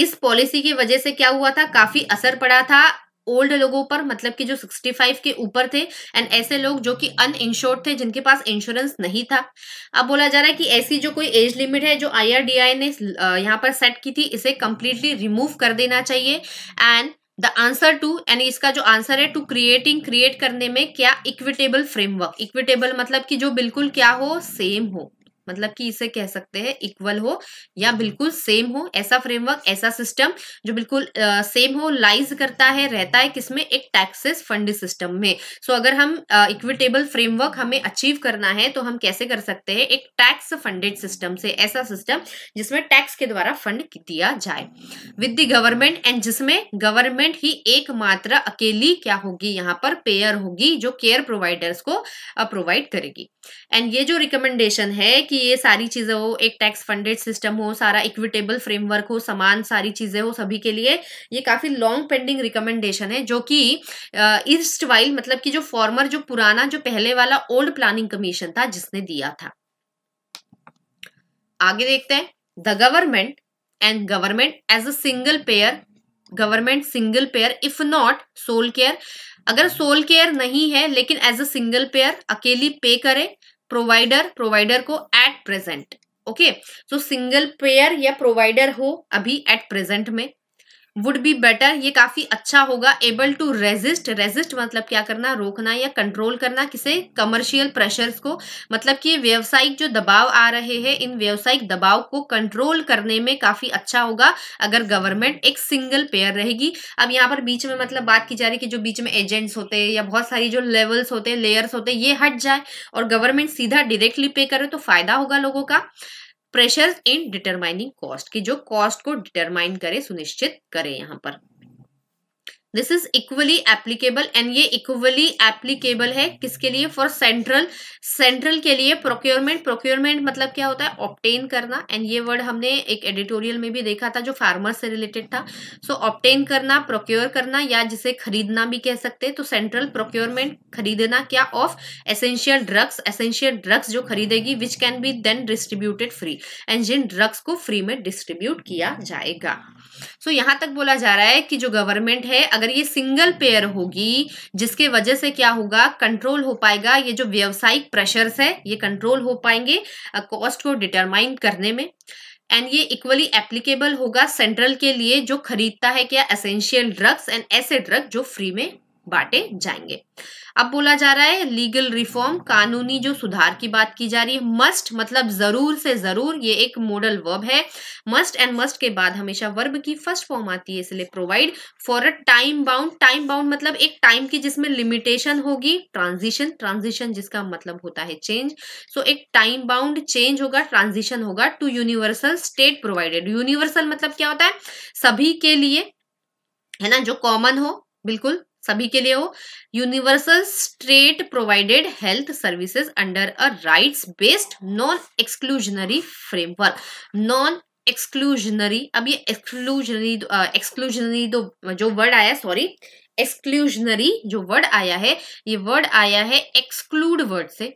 इस पॉलिसी की वजह से क्या हुआ था काफी असर पड़ा था ओल्ड लोगों पर मतलब कि जो 65 के ऊपर थे एंड ऐसे लोग जो कि अन इंश्योर्ड थे जिनके पास इंश्योरेंस नहीं था अब बोला जा रहा है कि ऐसी जो कोई एज लिमिट है जो आईआरडीआई ने यहां पर सेट की थी इसे कंप्लीटली रिमूव कर देना चाहिए एंड द आंसर टू यानी इसका जो आंसर है टू क्रिएटिंग क्रिएट करने में क्या इक्विटेबल फ्रेमवर्क इक्विटेबल मतलब कि जो बिल्कुल क्या हो सेम हो मतलब कि इसे कह सकते हैं इक्वल हो या हम्म, हम्म। बिल्कुल सेम हो ऐसा फ्रेमवर्क ऐसा सिस्टम जो बिल्कुल सेम हो लाइज करता है रहता है किसमें एक टैक्सेस फंड सिस्टम में सो so, अगर हम इक्विटेबल uh, फ्रेमवर्क हमें अचीव करना है तो हम कैसे कर सकते हैं एक टैक्स फंडेड सिस्टम से ऐसा सिस्टम जिसमें टैक्स के द्वारा फंड किया जाए विद द गवर्नमेंट एंड जिसमें गवर्नमेंट ही एकमात्र अकेली क्या होगी यहाँ पर पेयर होगी जो केयर प्रोवाइडर्स को प्रोवाइड करेगी एंड ये जो रिकमेंडेशन है कि ये सारी चीज़ें हो एक टैक्स फंडेड सिस्टम हो सारा इक्विटेबल फ्रेमवर्क हो समान सारी चीज़ें हो सभी के लिए ये काफ़ी लॉन्ग पेंडिंग रिकमेंडेशन है जो कि ईस्ट वाइल मतलब कि जो फॉर्मर जो पुराना जो पहले वाला ओल्ड प्लानिंग कमीशन था जिसने दिया था आगे देखते हैं the government and government as a single payer government single payer if not sole care अगर सोल केयर नहीं है लेकिन एज अ सिंगल पेयर अकेली पे करें प्रोवाइडर प्रोवाइडर को at present okay so single payer या प्रोवाइडर हो अभी एट प्रेजेंट में वुड बी बेटर ये काफी अच्छा होगा एबल टू रेजिस्ट रेजिस्ट मतलब क्या करना रोकना या कंट्रोल करना किसे कमर्शियल प्रेशर्स को मतलब कि व्यवसायिक जो दबाव आ रहे हैं इन व्यवसायिक दबाव को कंट्रोल करने में काफी अच्छा होगा अगर गवर्नमेंट एक सिंगल पेयर रहेगी अब यहाँ पर बीच में मतलब बात की जा रही है कि जो बीच में एजेंट्स होते हैं या बहुत सारी जो लेवल्स होते हैं लेयर्स होते हैं ये हट जाए और गवर्नमेंट सीधा डायरेक्टली पे करे तो फायदा होगा लोगों का प्रेशर इन डिटरमाइनिंग कॉस्ट की जो कॉस्ट को डिटरमाइन करे सुनिश्चित करे यहाँ पर this is equally applicable and ये इक्वली एप्लीकेबल है किसके लिए फॉर सेंट्रल सेंट्रल के लिए प्रोक्योरमेंट प्रोक्योरमेंट मतलब क्या होता है ऑप्टेन करना एंड ये वर्ड हमने एक एडिटोरियल में भी देखा था जो फार्मर से रिलेटेड था सो so, ऑप्टेन करना प्रोक्योर करना या जिसे खरीदना भी कह सकते हैं तो सेंट्रल प्रोक्योरमेंट खरीदना क्या of essential drugs essential drugs जो खरीदेगी which can be then distributed free and जिन ड्रग्स को फ्री में डिस्ट्रीब्यूट किया जाएगा सो so, यहां तक बोला जा रहा है कि जो गवर्नमेंट है अगर ये सिंगल पेयर होगी जिसके वजह से क्या होगा कंट्रोल हो पाएगा ये जो व्यवसायिक प्रेशर्स है ये कंट्रोल हो पाएंगे कॉस्ट को डिटरमाइन करने में एंड ये इक्वली एप्लीकेबल होगा सेंट्रल के लिए जो खरीदता है क्या एसेंशियल ड्रग्स एंड ऐसे ड्रग जो फ्री में बांटे जाएंगे अब बोला जा रहा है लीगल रिफॉर्म कानूनी जो सुधार की बात की जा रही है मस्ट मतलब जरूर से जरूर ये एक मॉडल वर्ब है मस्ट एंड मस्ट के बाद हमेशा वर्ब की फर्स्ट फॉर्म आती है इसलिए provide for a time bound time bound मतलब एक टाइम की जिसमें लिमिटेशन होगी ट्रांजिशन ट्रांजिशन जिसका मतलब होता है चेंज सो so, एक टाइम बाउंड चेंज होगा ट्रांजिशन होगा to universal state provided universal मतलब क्या होता है सभी के लिए है ना जो कॉमन हो बिल्कुल सभी के लिए हो universal state provided health services under a rights based non exclusionary framework non exclusionary अब ये एक्सक्लूजनरी एक्सक्लूजनरी तो जो वर्ड आया सॉरी एक्सक्लूजनरी जो वर्ड आया है ये वर्ड आया है एक्सक्लूड वर्ड से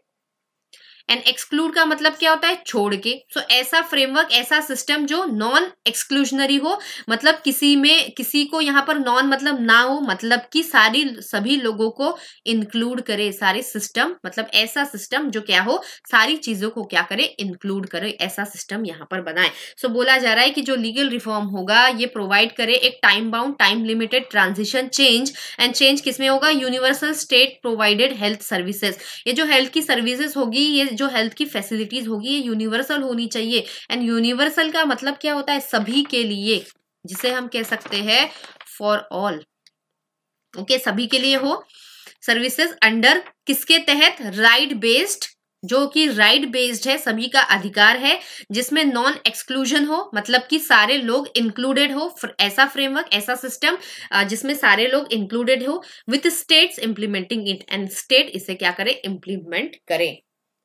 एंड एक्सक्लूड का मतलब क्या होता है छोड़ के सो so, ऐसा फ्रेमवर्क ऐसा सिस्टम जो नॉन एक्सक्लूजनरी हो मतलब किसी में किसी को यहाँ पर नॉन मतलब ना हो मतलब कि सारी सभी लोगों को इंक्लूड करे सारे सिस्टम मतलब ऐसा सिस्टम जो क्या हो सारी चीजों को क्या करे इंक्लूड करे ऐसा सिस्टम यहाँ पर बनाए सो so, बोला जा रहा है कि जो लीगल रिफॉर्म होगा ये प्रोवाइड करे एक time bound time limited transition change and change किसमें होगा universal state provided health services ये जो हेल्थ की सर्विसेज होगी ये जो हेल्थ की फैसिलिटीज होगी ये यूनिवर्सल होनी चाहिए एंड यूनिवर्सल का मतलब क्या होता है सभी के लिए जिसे हम कह सकते हैं फॉर ऑल ओके सभी के लिए हो सर्विसेज अंडर किसके तहत राइट बेस्ड जो कि राइट बेस्ड है सभी का अधिकार है जिसमें नॉन एक्सक्लूजन हो मतलब कि सारे लोग इंक्लूडेड हो ऐसा फ्रेमवर्क ऐसा सिस्टम जिसमें सारे लोग इंक्लूडेड हो with states implementing it and state इसे क्या करे इंप्लीमेंट करें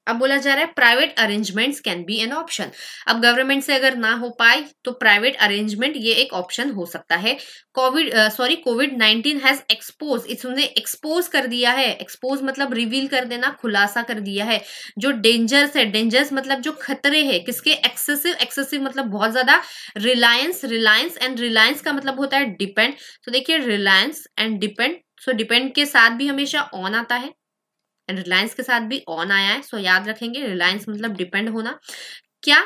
अब बोला जा रहा है private arrangements can be an option अब गवर्नमेंट से अगर ना हो पाए तो प्राइवेट अरेंजमेंट ये एक ऑप्शन हो सकता है Covid sorry Covid nineteen has expose इसने एक्सपोज कर दिया है एक्सपोज मतलब रिवील कर देना खुलासा कर दिया है जो डेंजर्स है डेंजर्स मतलब जो खतरे है किसके एक्सेसिव एक्सेसिव मतलब बहुत ज्यादा रिलायंस रिलायंस एंड रिलायंस का मतलब होता है डिपेंड तो देखिए reliance and depend so depend के साथ भी हमेशा ऑन आता है एंड रिलायंस के साथ भी ऑन आया है सो याद रखेंगे रिलायंस मतलब डिपेंड होना क्या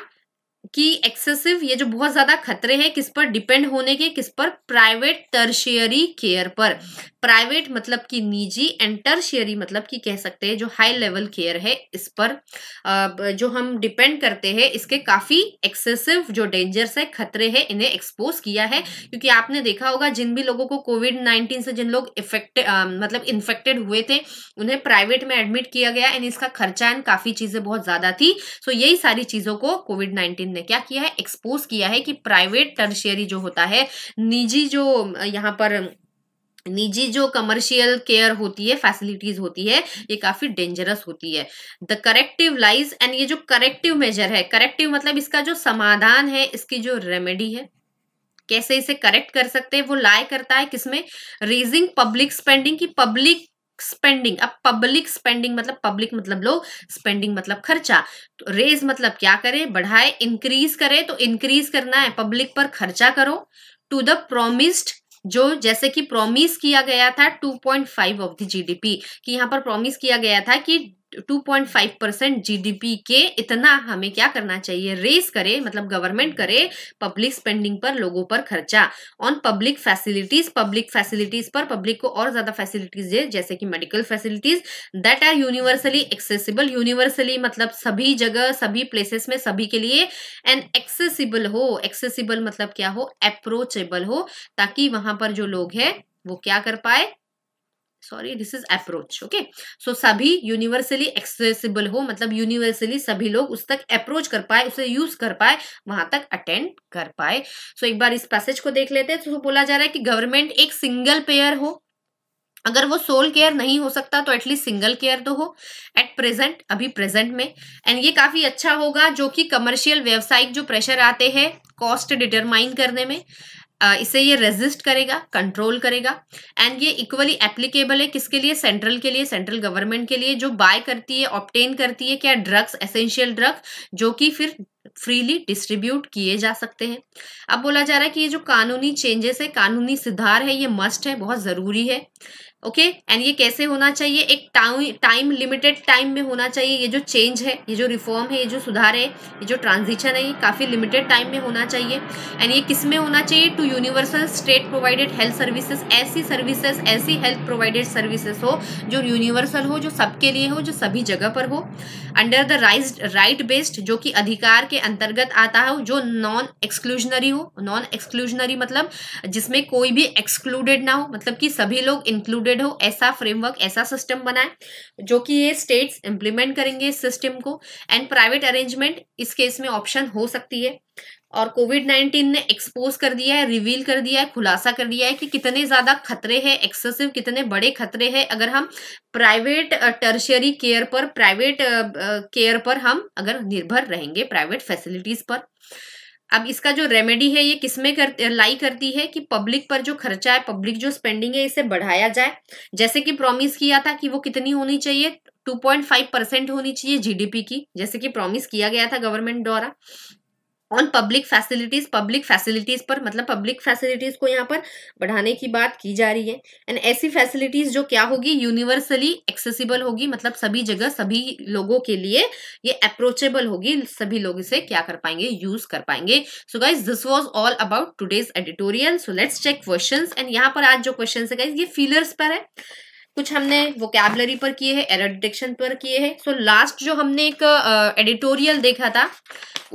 कि एक्सेसिव ये जो बहुत ज्यादा खतरे हैं किस पर डिपेंड होने के किस पर प्राइवेट टर्शियरी केयर पर प्राइवेट मतलब कि निजी एंड टर्शियरी मतलब कि कह सकते हैं जो हाई लेवल केयर है इस पर जो हम डिपेंड करते हैं इसके काफ़ी एक्सेसिव जो डेंजर्स है खतरे हैं इन्हें एक्सपोज किया है क्योंकि आपने देखा होगा जिन भी लोगों को कोविड नाइन्टीन से जिन लोग इफेक्टेड मतलब इन्फेक्टेड हुए थे उन्हें प्राइवेट में एडमिट किया गया एंड इसका खर्चा एंड काफ़ी चीज़ें बहुत ज़्यादा थी सो यही सारी चीज़ों को कोविड नाइन्टीन ने क्या किया है एक्सपोज किया है कि प्राइवेट टर्शियरी जो होता है निजी जो यहाँ पर निजी जो कमर्शियल केयर होती है फैसिलिटीज होती है ये काफी डेंजरस होती है द करेक्टिव लाइज एंड ये जो करेक्टिव मेजर है करेक्टिव मतलब इसका जो समाधान है इसकी जो रेमेडी है कैसे इसे करेक्ट कर सकते हैं वो लाई करता है किसमें रेजिंग पब्लिक स्पेंडिंग की पब्लिक स्पेंडिंग अब पब्लिक स्पेंडिंग मतलब पब्लिक मतलब लोग स्पेंडिंग मतलब खर्चा तो रेज मतलब क्या करे बढ़ाए इंक्रीज करे तो इंक्रीज करना है पब्लिक पर खर्चा करो टू द प्रोमिस्ड जो जैसे कि प्रॉमिस किया गया था 2.5 ऑफ द जीडीपी कि यहाँ पर प्रॉमिस किया गया था कि 2.5 परसेंट जीडीपी के इतना हमें क्या करना चाहिए रेस करे मतलब गवर्नमेंट करे पब्लिक स्पेंडिंग पर लोगों पर खर्चा on public facilities public facilities पर पब्लिक को और ज्यादा फैसिलिटीज दे जैसे कि medical facilities that are universally accessible universally मतलब सभी जगह सभी प्लेसेस में सभी के लिए एंड एक्सेसिबल हो एक्सेसिबल मतलब क्या हो अप्रोचेबल हो ताकि वहां पर जो लोग हैं वो क्या कर पाए sorry this is approach okay so सभी यूनिवर्सली एक्सेसिबल हो मतलब यूनिवर्सली सभी लोग उस तक अप्रोच कर पाए उसे यूज कर पाए वहां तक अटेंड कर पाए सो so, एक बार इस पैसेज को देख लेते हैं तो बोला जा रहा है कि गवर्नमेंट एक सिंगल पेयर हो अगर वो सोल केयर नहीं हो सकता तो एटलीस्ट सिंगल केयर तो हो एट प्रेजेंट अभी प्रेजेंट में एंड ये काफी अच्छा होगा जो कि कमर्शियल व्यवसायिक जो प्रेशर आते हैं कॉस्ट डिटरमाइन करने में इसे ये रेजिस्ट करेगा कंट्रोल करेगा एंड ये इक्वली एप्लीकेबल है किसके लिए सेंट्रल के लिए सेंट्रल गवर्नमेंट के लिए जो बाय करती है ऑप्टेन करती है क्या ड्रग्स एसेंशियल ड्रग्स जो कि फिर फ्रीली डिस्ट्रीब्यूट किए जा सकते हैं अब बोला जा रहा है कि ये जो कानूनी चेंजेस है कानूनी सुधार है ये मस्ट है बहुत ज़रूरी है ओके okay? एंड ये कैसे होना चाहिए एक टाइम टाइम लिमिटेड टाइम में होना चाहिए ये जो चेंज है ये जो रिफॉर्म है ये जो सुधार है ये जो ट्रांजिशन है ये काफ़ी लिमिटेड टाइम में होना चाहिए एंड ये किस में होना चाहिए to universal state provided health services ऐसी सर्विसेज ऐसी हेल्थ प्रोवाइडेड सर्विसेज हो जो यूनिवर्सल हो जो सबके लिए हो जो सभी जगह पर हो under the rise right based जो कि अधिकार के अंतर्गत आता है जो नॉन एक्सक्लूजनरी हो नॉन एक्सक्लूजनरी मतलब जिसमें कोई भी एक्सक्लूडेड ना हो मतलब कि सभी लोग इंक्लूडेड मोटिवेट हो ऐसा फ्रेमवर्क ऐसा सिस्टम बनाए जो कि ये स्टेट्स इंप्लीमेंट करेंगे इस सिस्टम को एंड प्राइवेट अरेंजमेंट इस केस में ऑप्शन हो सकती है और कोविड नाइन्टीन ने एक्सपोज कर दिया है रिवील कर दिया है खुलासा कर दिया है कि कितने ज़्यादा खतरे हैं एक्सेसिव कितने बड़े खतरे हैं अगर हम प्राइवेट टर्शरी केयर पर प्राइवेट केयर पर हम अगर निर्भर रहेंगे प्राइवेट फैसिलिटीज़ पर अब इसका जो रेमेडी है ये किसमें कर लाई करती है कि पब्लिक पर जो खर्चा है पब्लिक जो स्पेंडिंग है इसे बढ़ाया जाए जैसे कि प्रॉमिस किया था कि वो कितनी होनी चाहिए 2.5 परसेंट होनी चाहिए जीडीपी की जैसे कि प्रॉमिस किया गया था गवर्नमेंट द्वारा on public facilities public facilities पर मतलब पब्लिक फैसिलिटीज को यहाँ पर बढ़ाने की बात की जा रही है एंड ऐसी फैसिलिटीज जो क्या होगी यूनिवर्सली एक्सेसिबल होगी मतलब सभी जगह सभी लोगों के लिए ये अप्रोचेबल होगी सभी लोग इसे क्या कर पाएंगे यूज कर पाएंगे so guys this was all about today's editorial so let's check question and यहाँ पर आज जो क्वेश्चन है गाइज ये फीलर्स पर है कुछ हमने वोकेबलरी पर किए हैं एरर डिटेक्शन पर किए हैं सो लास्ट जो हमने एक एडिटोरियल uh, देखा था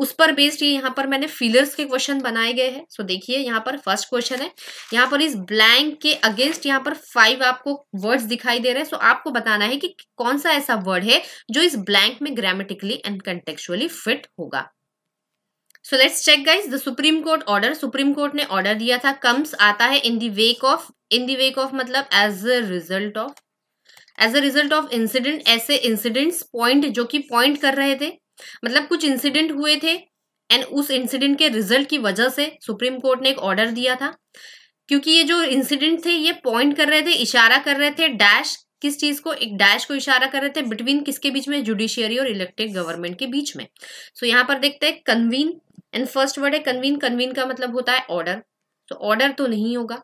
उस पर बेस्ड ये यहाँ पर मैंने फिलर्स के क्वेश्चन बनाए गए हैं सो देखिए यहाँ पर फर्स्ट क्वेश्चन है यहाँ पर इस ब्लैंक के अगेंस्ट यहाँ पर फाइव आपको वर्ड्स दिखाई दे रहे हैं सो so, आपको बताना है कि कौन सा ऐसा वर्ड है जो इस ब्लैंक में ग्रामेटिकली एंड कंटेक्चुअली फिट होगा so let's check guys the Supreme Court order Supreme Court ने ऑर्डर दिया था कम्स आता है in the wake of in the wake of मतलब as a result of as a result of incident ऐसे incidents point जो कि point कर रहे थे मतलब कुछ इंसिडेंट हुए थे एंड उस इंसिडेंट के रिजल्ट की वजह से सुप्रीम कोर्ट ने एक ऑर्डर दिया था क्योंकि ये जो इंसिडेंट थे ये पॉइंट कर रहे थे इशारा कर रहे थे डैश किस चीज को एक डैश को इशारा कर रहे थे बिटवीन किसके बीच में जुडिशियरी और इलेक्टेड गवर्नमेंट के बीच में सो so, यहाँ पर देखते हैं कन्वीन एंड फर्स्ट वर्ड है कन्वीन कन्वीन का मतलब होता है ऑर्डर तो ऑर्डर तो नहीं होगा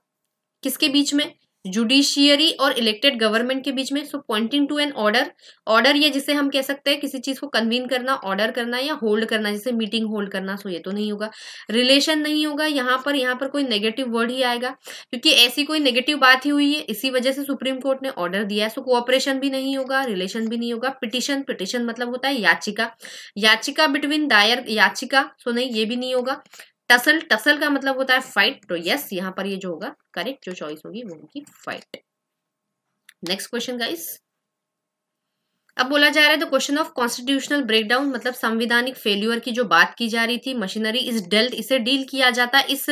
किसके बीच में जुडिशियरी और इलेक्टेड गवर्नमेंट के बीच में so pointing to an order order ये जिसे हम कह सकते हैं किसी चीज को कन्वीन करना ऑर्डर करना या होल्ड करना जैसे मीटिंग होल्ड करना सो ये तो नहीं होगा रिलेशन नहीं होगा यहाँ पर यहाँ पर कोई नेगेटिव वर्ड ही आएगा क्योंकि ऐसी कोई नेगेटिव बात ही हुई है इसी वजह से सुप्रीम कोर्ट ने ऑर्डर दिया है सो कोऑपरेशन भी नहीं होगा रिलेशन भी नहीं होगा पिटिशन पिटिशन मतलब होता है याचिका याचिका बिटवीन दायर याचिका सो नहीं ये भी नहीं होगा टसल टसल का मतलब होता है फाइट तो यस यहां पर ये जो होगा करेक्ट जो चॉइस होगी वो होगी फाइट नेक्स्ट क्वेश्चन गाइस अब बोला जा रहा है the question of constitutional breakdown मतलब संविधानिक फेल्यूअर की जो बात की जा रही थी मशीनरी इस डेल्ट इसे डील किया जाता इस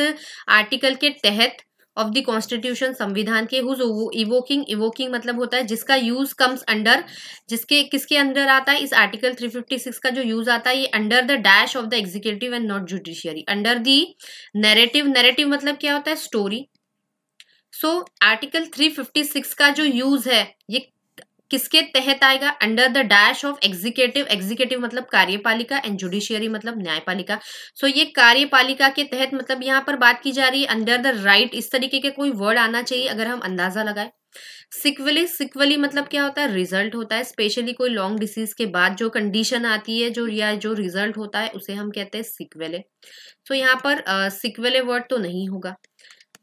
आर्टिकल के तहत ऑफ द कॉन्स्टिट्यूशन संविधान के हुज इवोकिंग इवोकिंग मतलब होता है जिसका यूज कम्स अंडर जिसके किसके अंदर आता है इस आर्टिकल 356 का जो यूज आता है ये under the dash of the executive and not judiciary under the narrative narrative मतलब क्या होता है स्टोरी सो आर्टिकल 356 का जो यूज है ये किसके तहत आएगा under the dash of executive executive मतलब कार्यपालिका एंड जुडिशियरी मतलब न्यायपालिका सो so, ये कार्यपालिका के तहत मतलब यहाँ पर बात की जा रही है अंडर द राइट इस तरीके के कोई वर्ड आना चाहिए अगर हम अंदाजा लगाए सिक्वली सिक्वली मतलब क्या होता है रिजल्ट होता है स्पेशली कोई लॉन्ग डिसीज के बाद जो कंडीशन आती है जो या जो रिजल्ट होता है उसे हम कहते हैं सिक्वेले सो so, यहाँ पर सिक्वेले वर्ड तो नहीं होगा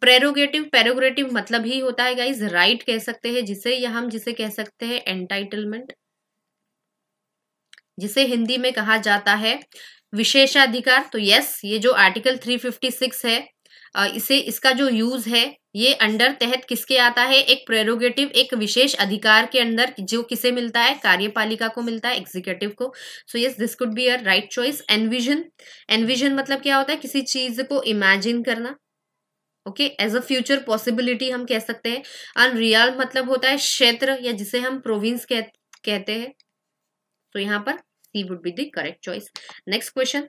प्रेरोगेटिव पेरोगेटिव मतलब ही होता है गाइज राइट right कह सकते हैं जिसे या हम जिसे कह सकते हैं एंटाइटलमेंट जिसे हिंदी में कहा जाता है विशेषाधिकार तो यस ये जो आर्टिकल 356 है इसे इसका जो यूज है ये अंडर तहत किसके आता है एक प्रेरोगेटिव एक विशेष अधिकार के अंदर जो किसे मिलता है कार्यपालिका को मिलता है एग्जीक्यूटिव को so yes this could be a right choice envision envision मतलब क्या होता है किसी चीज को इमेजिन करना okay as a future possibility हम कह सकते हैं अनरियाल मतलब होता है क्षेत्र या जिसे हम प्रोविंस कह, कहते हैं तो यहाँ पर C would be the correct choice next question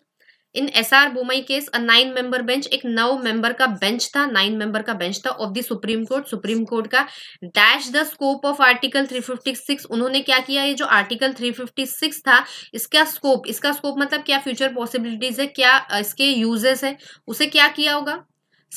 in S R Bommai case a nine member bench एक नौ मेंबर का बेंच था नाइन मेंबर का बेंच था of the Supreme Court Supreme Court का dash the scope of article 356 उन्होंने क्या किया ये जो आर्टिकल 356 था इसका स्कोप इसका स्कोप मतलब क्या फ्यूचर पॉसिबिलिटीज है क्या इसके यूजेस है उसे क्या किया होगा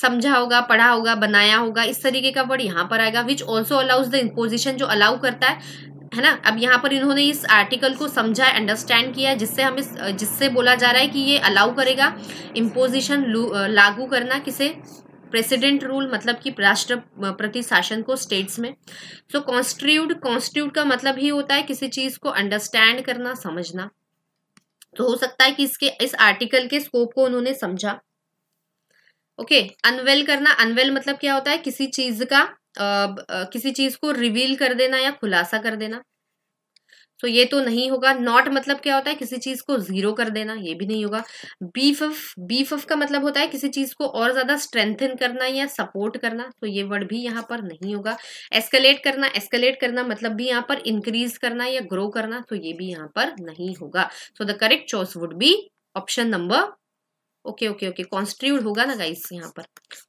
समझा होगा पढ़ा होगा बनाया होगा इस तरीके का वर्ड यहाँ पर आएगा which also allows the imposition जो अलाउ करता है है ना अब यहाँ पर इन्होंने इस आर्टिकल को समझा अंडरस्टैंड किया जिससे हमें जिससे बोला जा रहा है कि ये अलाउ करेगा इम्पोजिशन लागू करना किसे प्रेसिडेंट रूल मतलब कि राष्ट्रपति शासन को स्टेट्स में सो कॉन्स्टिट्यूट कॉन्स्टिट्यूट का मतलब ही होता है किसी चीज़ को अंडरस्टैंड करना समझना तो हो सकता है कि इसके इस आर्टिकल के स्कोप को उन्होंने समझा ओके okay, अनवेल करना अनवेल मतलब क्या होता है किसी चीज का आ, किसी चीज को रिवील कर देना या खुलासा कर देना तो ये तो नहीं होगा नॉट मतलब क्या होता है किसी चीज को जीरो कर देना ये भी नहीं होगा बीफ ऑफ बीफ ऑफ का मतलब होता है किसी चीज को और ज्यादा स्ट्रेंथन करना या सपोर्ट करना तो ये वर्ड भी यहाँ पर नहीं होगा एस्केलेट करना एस्केलेट करना मतलब भी यहाँ पर इंक्रीज करना या ग्रो करना तो ये भी यहाँ पर नहीं होगा so the correct choice would be option number okay okay okay constitute होगा ना गाइस यहाँ पर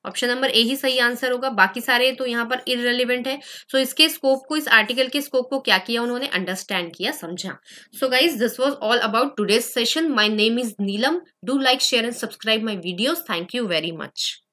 ऑप्शन नंबर ए ही सही आंसर होगा बाकी सारे तो यहाँ पर इरेलीवेंट है सो so, इसके स्कोप को इस आर्टिकल के स्कोप को क्या किया उन्होंने अंडरस्टैंड किया समझा so guys this was all about today's session my name is Neelam do like share and subscribe my videos thank you very much